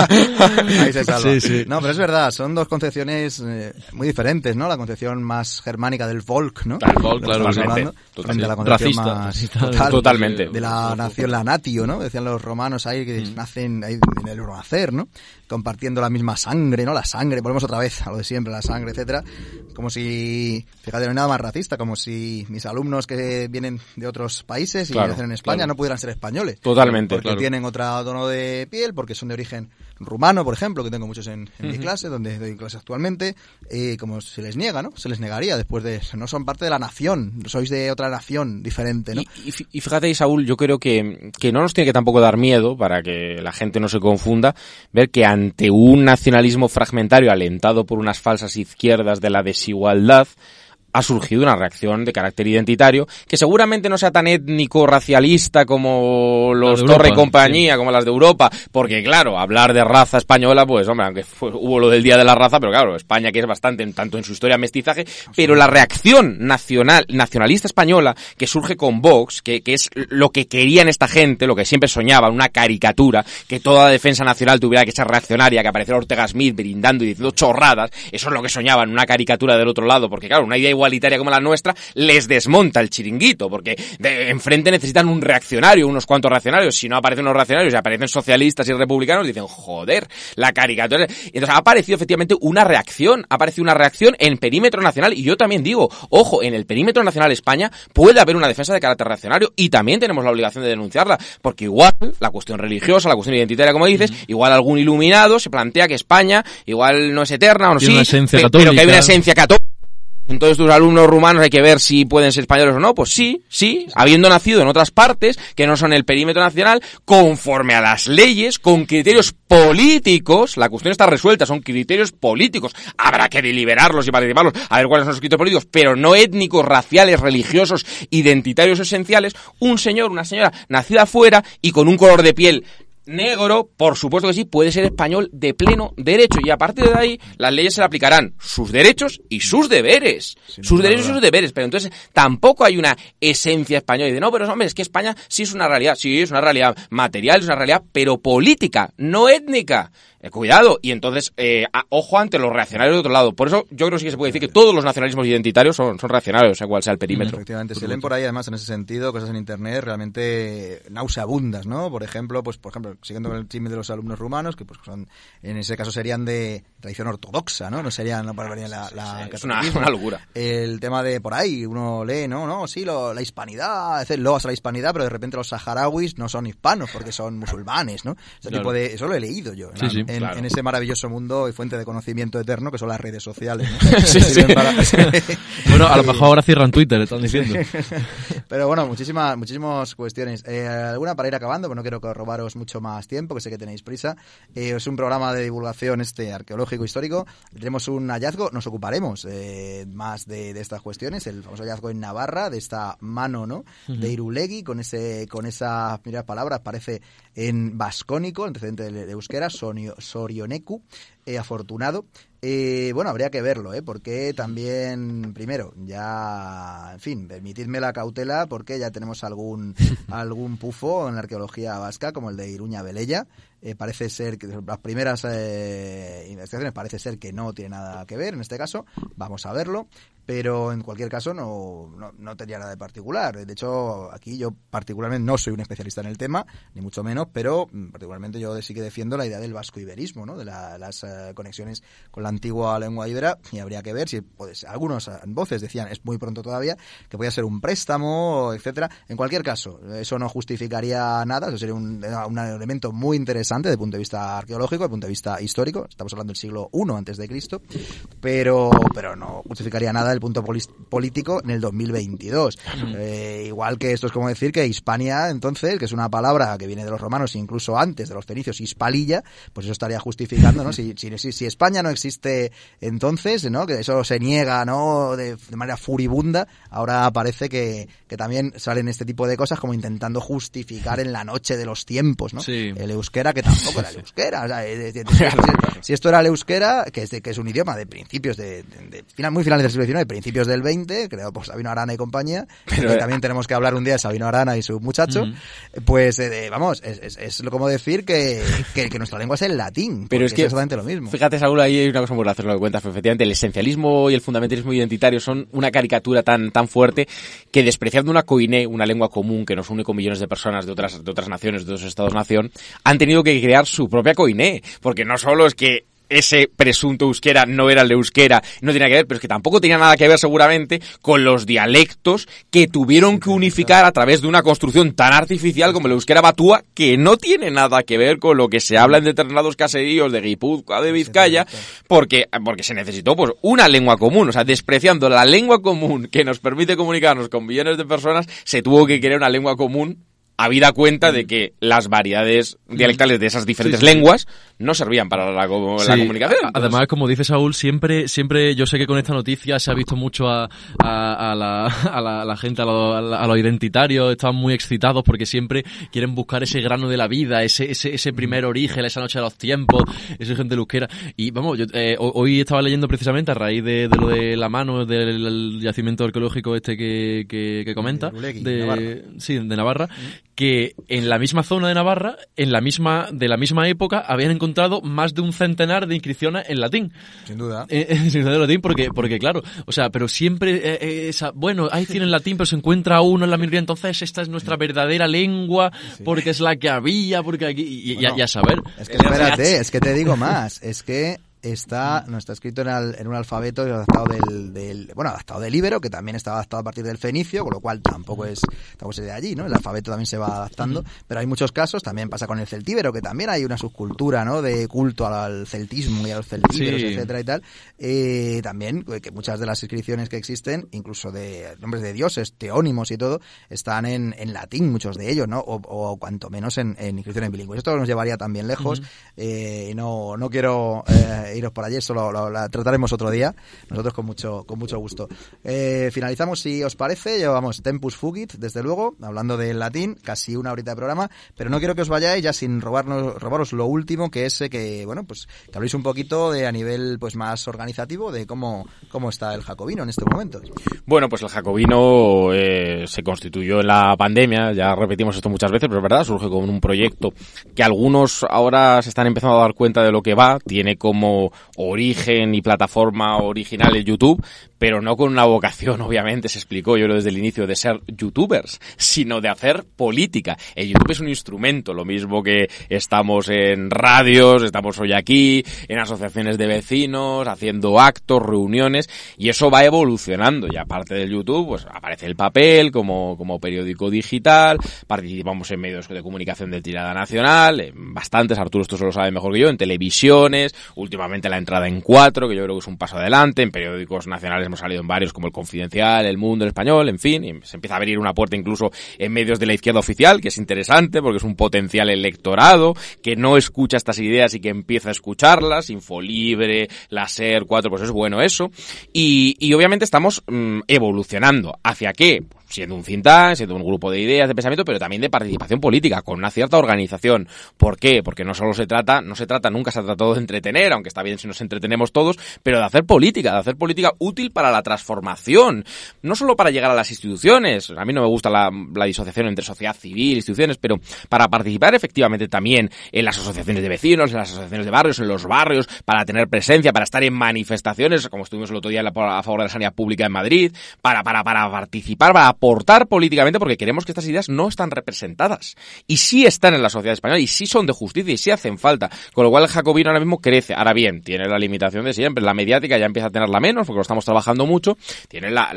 Ahí No, pero es verdad, son dos concepciones eh, muy diferentes, ¿no? La concepción más germánica del Volk, ¿no? claro, totalmente totalmente. De la nación, la natio, ¿no? Decían los romanos ahí que mm. nacen ahí en el nacer, ¿no? Compartiendo la misma sangre ¿no? La sangre, volvemos otra vez a lo de siempre, la sangre, etcétera. Como si, fíjate, no hay nada más racista, como si mis alumnos que vienen de otros países y nacen en España no pudieran ser españoles. Totalmente, Porque tienen otro tono de piel, porque son de origen rumano, por ejemplo, que tengo muchos en, mi clase, donde doy clase actualmente, eh, como se les niega, ¿no? Se les negaría después de No son parte de la nación, sois de otra nación diferente, ¿no? Y, y fíjate, Saúl, yo creo que, que no nos tiene que tampoco dar miedo, para que la gente no se confunda, ver que ante un nacionalismo fragmentario alentado por unas falsas izquierdas de la desigualdad, ha surgido una reacción de carácter identitario que seguramente no sea tan étnico racialista como los Torre compañía, como las de Europa, porque claro, hablar de raza española, pues hombre, aunque hubo lo del Día de la Raza, pero claro, España que es bastante en tanto en su historia mestizaje, pero la reacción nacional nacionalista española que surge con Vox, que, que es lo que querían esta gente, lo que siempre soñaba una caricatura, que toda defensa nacional tuviera que ser reaccionaria, que apareciera Ortega Smith brindando y diciendo chorradas, eso es lo que soñaban, una caricatura del otro lado, porque claro, una idea igual igualitaria como la nuestra, les desmonta el chiringuito, porque de enfrente necesitan un reaccionario, unos cuantos reaccionarios. Si no aparecen unos reaccionarios y aparecen socialistas y republicanos, dicen, joder, la caricatura. Entonces ha aparecido efectivamente una reacción, ha aparecido una reacción en perímetro nacional. Y yo también digo, ojo, en el perímetro nacional España puede haber una defensa de carácter reaccionario y también tenemos la obligación de denunciarla, porque igual la cuestión religiosa, la cuestión identitaria, como dices, igual algún iluminado se plantea que España igual no es eterna o no sí, pero que hay una esencia católica entonces tus alumnos rumanos hay que ver si pueden ser españoles o no. Pues sí, sí, habiendo nacido en otras partes que no son el perímetro nacional, conforme a las leyes, con criterios políticos, la cuestión está resuelta, son criterios políticos. Habrá que deliberarlos y participarlos, a ver cuáles son los criterios políticos, pero no étnicos, raciales, religiosos, identitarios esenciales. Un señor, una señora nacida afuera y con un color de piel negro, por supuesto que sí, puede ser español de pleno derecho. Y a partir de ahí, las leyes se le aplicarán sus derechos y sus deberes. sus derechos y sus deberes. Pero entonces tampoco hay una esencia española. Y de no, pero hombre, es que España sí es una realidad. Sí, es una realidad material, es una realidad, pero política, no étnica. Eh, cuidado. Y entonces, eh, ojo ante los reaccionarios de otro lado. Por eso yo creo que sí que se puede decir que todos los nacionalismos identitarios son, son o sea cual sea el perímetro. Efectivamente, se leen por ahí además en ese sentido cosas en Internet realmente nauseabundas, ¿no? Por ejemplo, pues por ejemplo, siguiendo con el chisme de los alumnos rumanos, que pues son, en ese caso serían de tradición ortodoxa, ¿no? No serían la, Es una, locura. El tema de por ahí, uno lee, ¿no? No, sí, la hispanidad, es decir, lo la hispanidad, pero de repente los saharauis no son hispanos porque son musulmanes, ¿no? Ese tipo de... Eso lo he leído yo. Sí, sí en, ese maravilloso mundo y fuente de conocimiento eterno que son las redes sociales. bueno, a lo mejor ahora cierran Twitter, están diciendo. Pero bueno, muchísimas, muchísimas cuestiones. Eh, alguna para ir acabando, porque no quiero robaros mucho más tiempo, que sé que tenéis prisa. Eh, es un programa de divulgación este arqueológico histórico. Tenemos un hallazgo, nos ocuparemos eh, más de, estas cuestiones, el famoso hallazgo en Navarra, de esta mano, ¿no? De Irulegui, con ese, con esas primeras palabras, parece en vascónico, antecedente de, de euskera, sonio, Sorioneku eh, afortunado. Eh, bueno, habría que verlo, ¿eh? porque también, primero, ya, en fin, permitidme la cautela porque ya tenemos algún, algún pufo en la arqueología vasca, como el de Iruña Velella. Eh, parece ser que las primeras investigaciones parece ser que no tiene nada que ver en este caso. Vamos a verlo. Pero en cualquier caso no, no, no tenía nada de particular. De hecho, aquí yo particularmente no soy un especialista en el tema, ni mucho menos, pero mm, particularmente yo sí que defiendo la idea del vasco-iberismo, ¿no? de las eh, conexiones con la antigua lengua ibera y habría que ver si pues, algunos eh, voces decían es muy pronto todavía que podía ser un préstamo, etcétera. En cualquier caso, eso no justificaría nada, eso sería un, elemento muy interesante desde el punto de vista arqueológico, de punto de vista histórico, estamos hablando del siglo I antes de Cristo, pero pero no justificaría nada el punto político en el 2022. Eh, igual que esto es como decir que Hispania entonces, que es una palabra que viene de los romanos incluso antes de los fenicios, hispalilla, pues eso estaría justificando, ¿no? si si, España no existe entonces, Que eso se niega, ¿no? De, manera furibunda, ahora parece que, también salen este tipo de cosas como intentando justificar en la noche de los tiempos, ¿no? El euskera que tampoco era el euskera. si esto era el euskera, que es, un idioma de principios de, muy finales del siglo XIX, principios del XX, creo por Sabino Arana y compañía, Pero, eh, también tenemos que hablar un día de Sabino Arana y su muchacho, pues eh, vamos, es, es, como decir que, nuestra lengua es el latín. Pero que es exactamente lo mismo. Fíjate, Saúl, ahí hay una cosa muy graciosa que cuentas. Efectivamente, el esencialismo y el fundamentalismo identitario son una caricatura tan, tan fuerte que despreciando una coiné, una lengua común que nos une con millones de personas de otras, de otras naciones, de otros estados-nación, han tenido que crear su propia coiné. Porque no solo es que ese presunto euskera no era el euskera, no tenía que ver, pero es que tampoco tenía nada que ver seguramente con los dialectos que tuvieron que unificar a través de una construcción tan artificial como el euskera batúa, que no tiene nada que ver con lo que se habla en determinados caseríos de Guipúzcoa, de Vizcaya, porque, porque se necesitó pues una lengua común, o sea, despreciando la lengua común que nos permite comunicarnos con millones de personas, se tuvo que crear una lengua común habida cuenta de mm. que las variedades mm. dialectales de esas diferentes lenguas no servían para la, comunicación. Además, como dice Saúl, siempre, siempre, yo sé que con esta noticia se ha visto mucho a, la, gente, a, los identitarios, están muy excitados porque siempre quieren buscar ese grano de la vida, ese, ese, ese mm. primer origen, esa noche de los tiempos, esa gente luzquera Y vamos, eh, hoy estaba leyendo precisamente a raíz de, lo de la mano del yacimiento arqueológico este que, que, comenta, de, sí, de Navarra, que en la misma zona de Navarra, en la misma, de la misma época, habían encontrado más de un centenar de inscripciones en latín. Sin duda. Eh, eh, sin duda de latín, porque, porque claro, o sea, pero siempre, eh, esa, bueno, hay 100 en latín, pero se encuentra uno en la minoría, entonces esta es nuestra verdadera lengua, porque es la que había, porque aquí, y, ya saber. Es que espérate, es que te digo más, es que está no está escrito en, un alfabeto adaptado del, del, bueno adaptado del íbero que también está adaptado a partir del fenicio con lo cual tampoco es tampoco es de allí no el alfabeto también se va adaptando pero hay muchos casos también pasa con el celtíbero que también hay una subcultura no de culto al, celtismo y a los celtíberos etcétera y tal eh, también eh, que muchas de las inscripciones que existen incluso de nombres de dioses teónimos y todo están en, en latín muchos de ellos no o, cuanto menos en, inscripciones bilingües esto nos llevaría también lejos eh, no no quiero eh, iros por allí, eso lo, trataremos otro día, nosotros con mucho, con mucho gusto. Eh, finalizamos, si os parece, llevamos Tempus Fugit, desde luego, hablando del latín, casi una horita de programa, pero no quiero que os vayáis ya sin robarnos, robaros lo último, que es eh, que, bueno, pues que habléis un poquito de a nivel pues más organizativo de cómo, cómo está el jacobino en este momento. Bueno, pues el jacobino se constituyó en la pandemia, ya repetimos esto muchas veces, pero es verdad, surge como un proyecto que algunos ahora se están empezando a dar cuenta de lo que va, tiene como origen y plataforma original en YouTube, pero no con una vocación, obviamente, se explicó yo desde el inicio, de ser youtubers, sino de hacer política. El YouTube es un instrumento, lo mismo que estamos en radios, estamos hoy aquí, en asociaciones de vecinos, haciendo actos, reuniones, y eso va evolucionando. Y aparte del YouTube, pues aparece el papel como, como periódico digital, participamos en medios de comunicación de tirada nacional, en bastantes, Arturo esto se lo sabe mejor que yo, en televisiones, últimamente la entrada en cuatro, que yo creo que es un paso adelante, en periódicos nacionales hemos salido en varios, como El Confidencial, El Mundo, El Español, en fin, y se empieza a abrir una puerta incluso en medios de la izquierda oficial, que es interesante porque es un potencial electorado que no escucha estas ideas y que empieza a escucharlas, Infolibre, la SER Cuatro, pues es bueno eso. Y, obviamente estamos mm, evolucionando. ¿Hacia qué? siendo un cinta, siendo un grupo de ideas, de pensamiento, pero también de participación política, con una cierta organización. ¿Por qué? Porque no solo se trata, no se trata, nunca se ha tratado de entretener, aunque está bien si nos entretenemos todos, pero de hacer política, de hacer política útil para la transformación, no solo para llegar a las instituciones, a mí no me gusta la, disociación entre sociedad civil, instituciones, pero para participar efectivamente también en las asociaciones de vecinos, en las asociaciones de barrios, en los barrios, para tener presencia, para estar en manifestaciones, como estuvimos el otro día a favor de la sanidad pública en Madrid, para, para, para participar, para aportar políticamente porque queremos que estas ideas no están representadas. Y sí están en la sociedad española y sí son de justicia y sí hacen falta. Con lo cual el jacobino ahora mismo crece. Ahora bien, tiene la limitación de siempre. La mediática ya empieza a tenerla menos porque lo estamos trabajando mucho. Tiene la,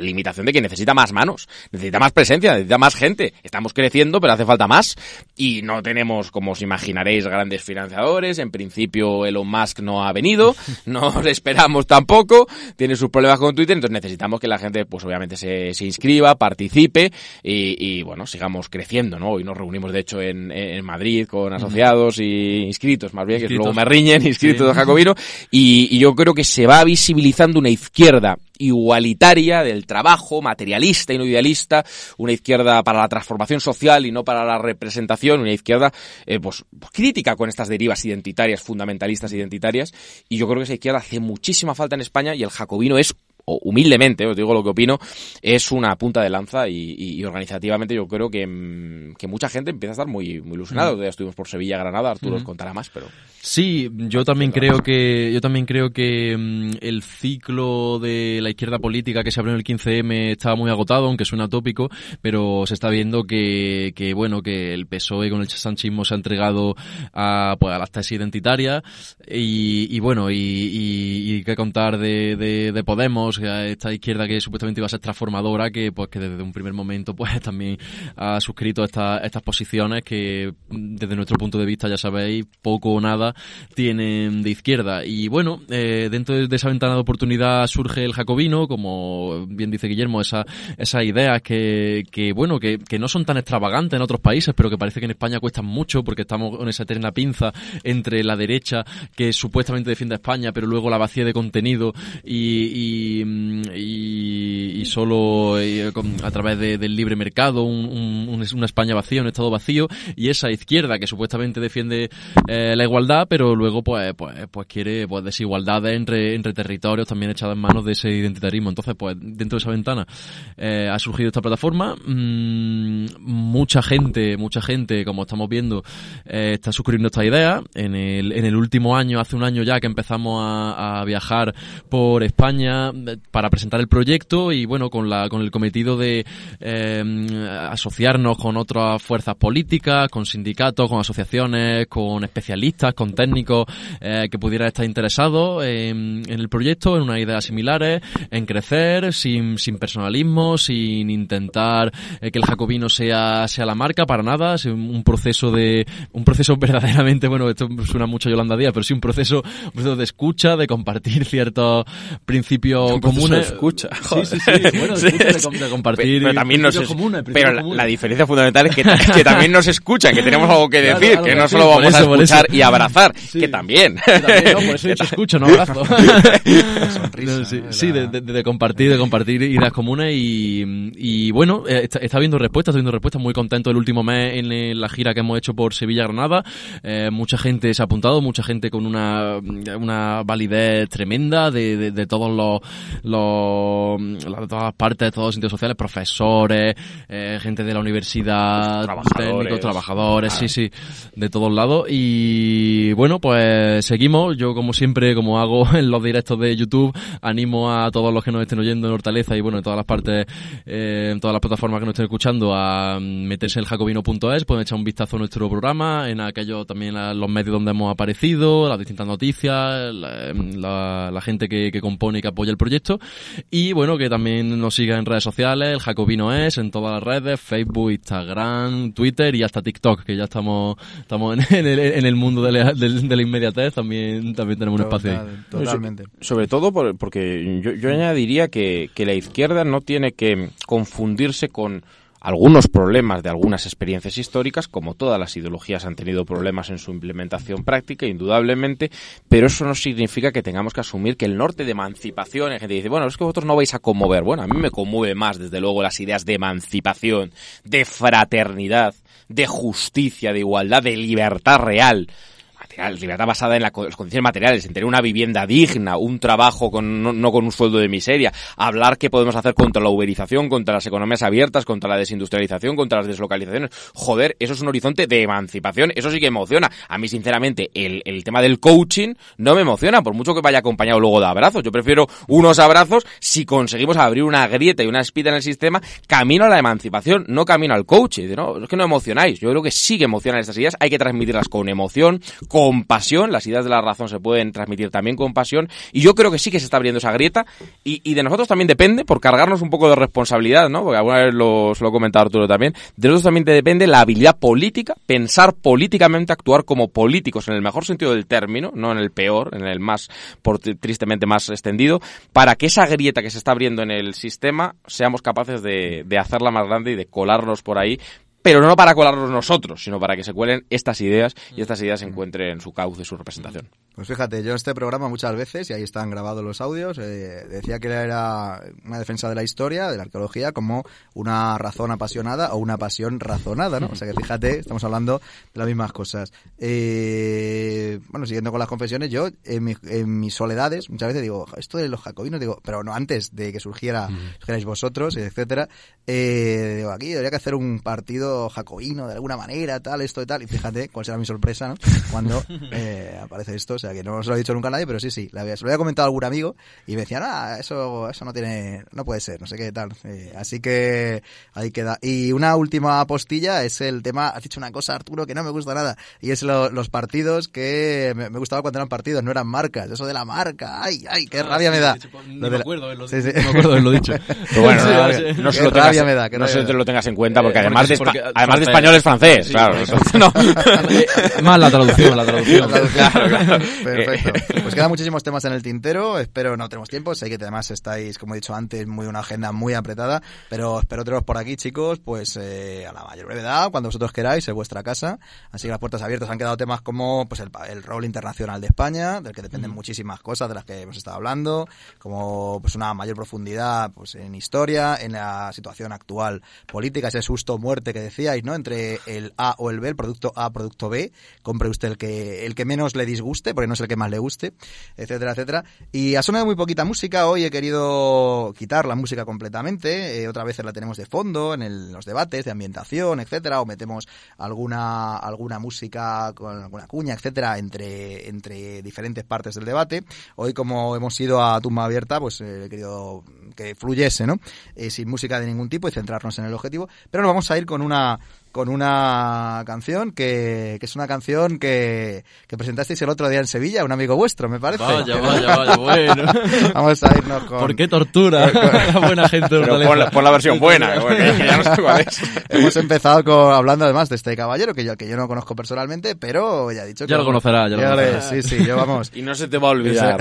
limitación de que necesita más manos, necesita más presencia, necesita más gente. Estamos creciendo, pero hace falta más. Y no tenemos, como os imaginaréis, grandes financiadores. En principio Elon Musk no ha venido. No esperamos tampoco. Tiene sus problemas con Twitter. Entonces necesitamos que la gente, pues obviamente, se se inscriba, participe y, bueno, sigamos creciendo, ¿no? Hoy nos reunimos, de hecho, en, Madrid con asociados e inscritos, más bien, que luego me riñen, inscritos de Jacobino, y, yo creo que se va visibilizando una izquierda igualitaria del trabajo, materialista y no idealista, una izquierda para la transformación social y no para la representación, una izquierda eh, pues, pues, crítica con estas derivas identitarias, fundamentalistas identitarias, y yo creo que esa izquierda hace muchísima falta en España y el jacobino es o humildemente, os digo lo que opino, es una punta de lanza y, organizativamente yo creo mm, que, mucha gente empieza a estar muy, muy ilusionada. Mm. ya estuvimos por Sevilla, Granada, Arturo os mm. contará más, pero... Sí, yo también creo que yo también creo que el ciclo de la izquierda política que se abrió en el 15M estaba muy agotado, aunque suena tópico, pero se está viendo que, que bueno que el PSOE con el chasanchismo se ha entregado a, pues, a las tesis identitaria y, bueno y, y, qué contar de, de Podemos sea, esta izquierda que supuestamente iba a ser transformadora, que pues que desde un primer momento pues también ha suscrito estas posiciones que desde nuestro punto de vista, ya sabéis, poco o nada tienen de izquierda. Y bueno, eh, dentro de esa ventana de oportunidad surge el jacobino, como bien dice Guillermo, esa, esas ideas que, que bueno, que, no son tan extravagantes en otros países, pero que parece que en España cuestan mucho porque estamos con esa eterna pinza entre la derecha que supuestamente defiende a España, pero luego la vacía de contenido y Mm, y, solo eh, a través del libre mercado, un, una España vacía, un Estado vacío, y esa izquierda que supuestamente defiende eh, la igualdad, pero luego pues, pues, pues quiere pues, desigualdades entre, territorios también echadas en manos de ese identitarismo. Entonces, pues dentro de esa ventana eh, ha surgido esta plataforma. Mm, mucha gente, mucha gente, como estamos viendo, está suscribiendo esta idea. En el, último año, hace un año ya que empezamos a, a viajar por España, eh, para presentar el proyecto y bueno, con, la, con el cometido de em, asociarnos con otras fuerzas políticas, con sindicatos, con asociaciones, con especialistas, con técnicos eh, que pudiera estar interesados en, el proyecto, en unas ideas similares, en crecer sin, sin personalismo, sin intentar eh, que el jacobino sea, sea la marca para nada, es un proceso de un proceso verdaderamente, bueno, esto suena mucho a Yolanda Díaz, pero sí un proceso, un proceso de escucha, de compartir ciertos principios común escucha. Sí, sí, Bueno, de, compartir. Pero, también nos Pero la, diferencia fundamental es que, también nos escuchan, que tenemos algo que decir, que no solo vamos a escuchar y abrazar, que también. escucho, no abrazo. sí, de, de, compartir, de compartir ideas comunes y, y bueno, eh, está, está viendo respuestas, está viendo respuestas. Muy contento el último mes en la gira que hemos hecho por Sevilla-Granada. Eh, mucha gente se ha apuntado, mucha gente con una, una validez tremenda de, de todos los los, todas las partes, todos los sitios sociales, profesores, eh, gente de la universidad, trabajadores, técnicos, trabajadores, sí, ah. sí, de todos lados. Y bueno, pues seguimos. Yo, como siempre, como hago en los directos de YouTube, animo a todos los que nos estén oyendo en Hortaleza y bueno, en todas las partes, eh, en todas las plataformas que nos estén escuchando, a meterse en jacobino.es, pueden echar un vistazo a nuestro programa, en aquello también los medios donde hemos aparecido, las distintas noticias, la, gente que compone y que apoya el proyecto y bueno, que también nos siga en redes sociales, el Jacobino es, en todas las redes, Facebook, Instagram, Twitter y hasta TikTok, que ya estamos, estamos en, el, mundo de la, de la, inmediatez, también, también tenemos un espacio ahí. Totalmente. Sobre todo porque yo, añadiría que, que la izquierda no tiene que confundirse con algunos problemas de algunas experiencias históricas, como todas las ideologías han tenido problemas en su implementación práctica, indudablemente, pero eso no significa que tengamos que asumir que el norte de emancipación, la gente dice, bueno, es que vosotros no vais a conmover. Bueno, a mí me conmueve más, desde luego, las ideas de emancipación, de fraternidad, de justicia, de igualdad, de libertad real libertad basada en la, las condiciones materiales, en tener una vivienda digna, un trabajo con, no, con un sueldo de miseria, hablar qué podemos hacer contra la uberización, contra las economías abiertas, contra la desindustrialización, contra las deslocalizaciones. Joder, eso es un horizonte de emancipación, eso sí que emociona. A mí, sinceramente, el, tema del coaching no me emociona, por mucho que vaya acompañado luego de abrazos. Yo prefiero unos abrazos si conseguimos abrir una grieta y una espita en el sistema, camino a la emancipación, no camino al coaching, ¿no? Es que no emocionáis. Yo creo que sí que emocionan estas ideas, hay que transmitirlas con emoción, con con las ideas de la razón se pueden transmitir también con pasión, y yo creo que sí que se está abriendo esa grieta, y, de nosotros también depende, por cargarnos un poco de responsabilidad, ¿no? Porque alguna vez lo, lo ha comentado Arturo también, de nosotros también depende la habilidad política, pensar políticamente, actuar como políticos, en el mejor sentido del término, no en el peor, en el más, tristemente más extendido, para que esa grieta que se está abriendo en el sistema seamos capaces de, de hacerla más grande y de colarnos por ahí pero no para colarlos nosotros, sino para que se cuelen estas ideas y mm. estas ideas mm. encuentren su cauce, su representación. Mm. Pues fíjate, yo en este programa muchas veces, y ahí están grabados los audios, eh, decía que era una defensa de la historia, de la arqueología, como una razón apasionada o una pasión razonada, ¿no? O sea que fíjate, estamos hablando de las mismas cosas. Eh, bueno, siguiendo con las confesiones, yo en, mis soledades muchas veces digo, esto de los jacobinos, digo, pero no antes de que surgiera, mm. surgierais vosotros, etcétera, eh, digo, aquí habría que hacer un partido jacobino de alguna manera, tal, esto y tal, y fíjate cuál será mi sorpresa, ¿no? Cuando eh, aparece esto o sea que no se lo ha dicho nunca nadie, pero sí, sí, la se lo había comentado algún amigo y me decía, ah, eso, eso no tiene, no puede ser, no sé qué tal. Eh, así que ahí queda. Y una última postilla es el tema, has dicho una cosa, Arturo, que no me gusta nada, y es los partidos que me, gustaba cuando eran partidos, no eran marcas, eso de la marca, ay, ay, qué rabia me da. No me acuerdo lo dicho. lo dicho. pero tengas, lo tengas en cuenta, porque, además, de, además de español es francés, claro. no. Más la traducción, la traducción. claro. Perfecto. Eh, eh, pues quedan muchísimos temas en el tintero. Espero no tenemos tiempo. Sé que además estáis, como he dicho antes, muy una agenda muy apretada. Pero espero teneros por aquí, chicos, pues eh, a la mayor brevedad, cuando vosotros queráis, En vuestra casa. Así que las puertas abiertas han quedado temas como pues el, rol internacional de España, del que dependen mm. muchísimas cosas de las que hemos estado hablando, como pues una mayor profundidad pues en historia, en la situación actual política, ese susto muerte que decíais, ¿no? Entre el A o el B, el producto A, producto B. Compre usted el que el que menos le disguste, no es el que más le guste, etcétera, etcétera. Y ha sonado muy poquita música, hoy he querido quitar la música completamente, eh, otra vez la tenemos de fondo en, los debates de ambientación, etcétera, o metemos alguna, alguna música con alguna cuña, etcétera, entre, entre diferentes partes del debate. Hoy, como hemos ido a tumba abierta, pues eh, he querido que fluyese, ¿no? Eh, sin música de ningún tipo y centrarnos en el objetivo. Pero nos vamos a ir con una con una canción que, que es una canción que, que, presentasteis el otro día en Sevilla, un amigo vuestro, me parece. Vaya, vaya, bueno. Vamos a irnos con... ¿Por qué tortura buena gente? por, la, versión buena, Hemos empezado hablando además de este caballero, que yo, que yo no conozco personalmente, pero ya he dicho que... Ya lo conocerá, ya lo Sí, sí, vamos. Y no se te va a olvidar.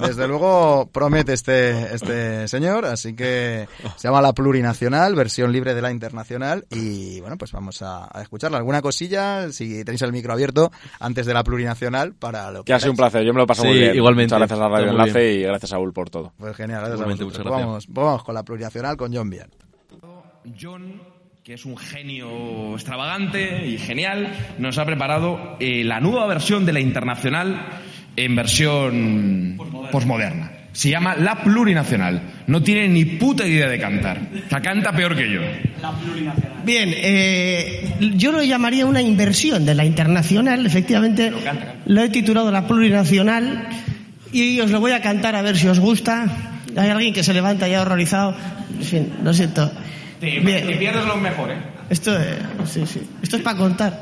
desde luego promete este, este señor, así que se llama La Plurinacional, versión libre de la Internacional y y bueno, pues vamos a, a escucharla. ¿Alguna cosilla? Si tenéis el micro abierto antes de la plurinacional para lo que. que ha sido un placer, yo me lo paso muy bien. Igualmente. Muchas gracias a Radio Enlace y gracias a Saúl por todo. Pues genial, gracias a Vamos, vamos con la plurinacional con John bien John, que es un genio extravagante y genial, nos ha preparado eh, la nueva versión de la internacional en versión posmoderna. Se llama La Plurinacional. No tiene ni puta idea de cantar. La canta peor que yo. La Plurinacional. Bien, eh, yo lo llamaría una inversión de la internacional. Efectivamente, lo, he titulado La Plurinacional y os lo voy a cantar a ver si os gusta. Hay alguien que se levanta ya horrorizado. En fin, lo siento. Te, pues, pierdes lo mejor, ¿eh? Esto, eh, sí, sí. Esto es para contar.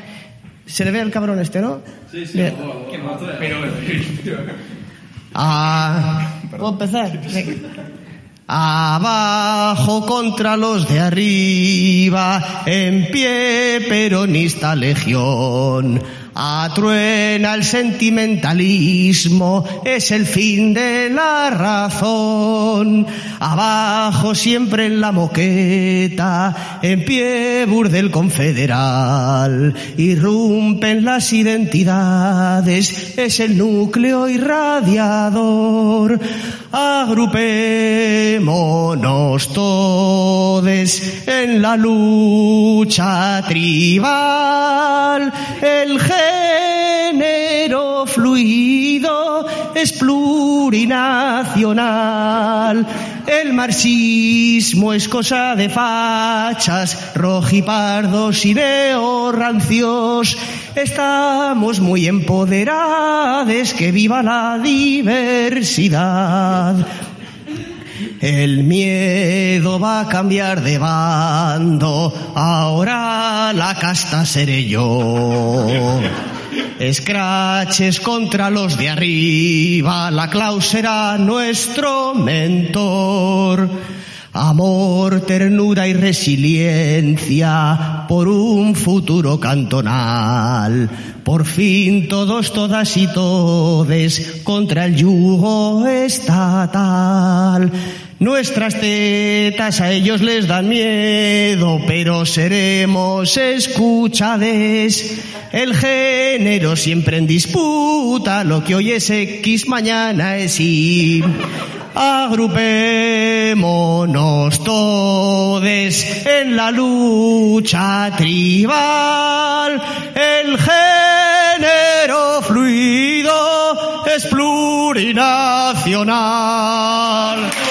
Se le ve al cabrón este, ¿no? Sí, sí. Ah empezar? Abajo contra los de arriba, en pie peronista legión. Atruena el sentimentalismo, es el fin de la razón. Abajo siempre en la moqueta, en pie burdel confederal. Irrumpen las identidades, es el núcleo irradiador. Agrupémonos todos en la lucha tribal. El género fluido es plurinacional. El marxismo es cosa de fachas, rojipardos y rancios. Estamos muy empoderados, que viva la diversidad. El miedo va a cambiar de bando, ahora la casta seré yo. Escraches contra los de arriba, la clausera nuestro mentor. Amor, ternura y resiliencia por un futuro cantonal. Por fin todos, todas y todes contra el yugo estatal. Nuestras tetas a ellos les dan miedo, pero seremos escuchades. El género siempre en disputa, lo que hoy es X, mañana es Y. Agrupémonos todos en la lucha tribal. El género fluido es plurinacional.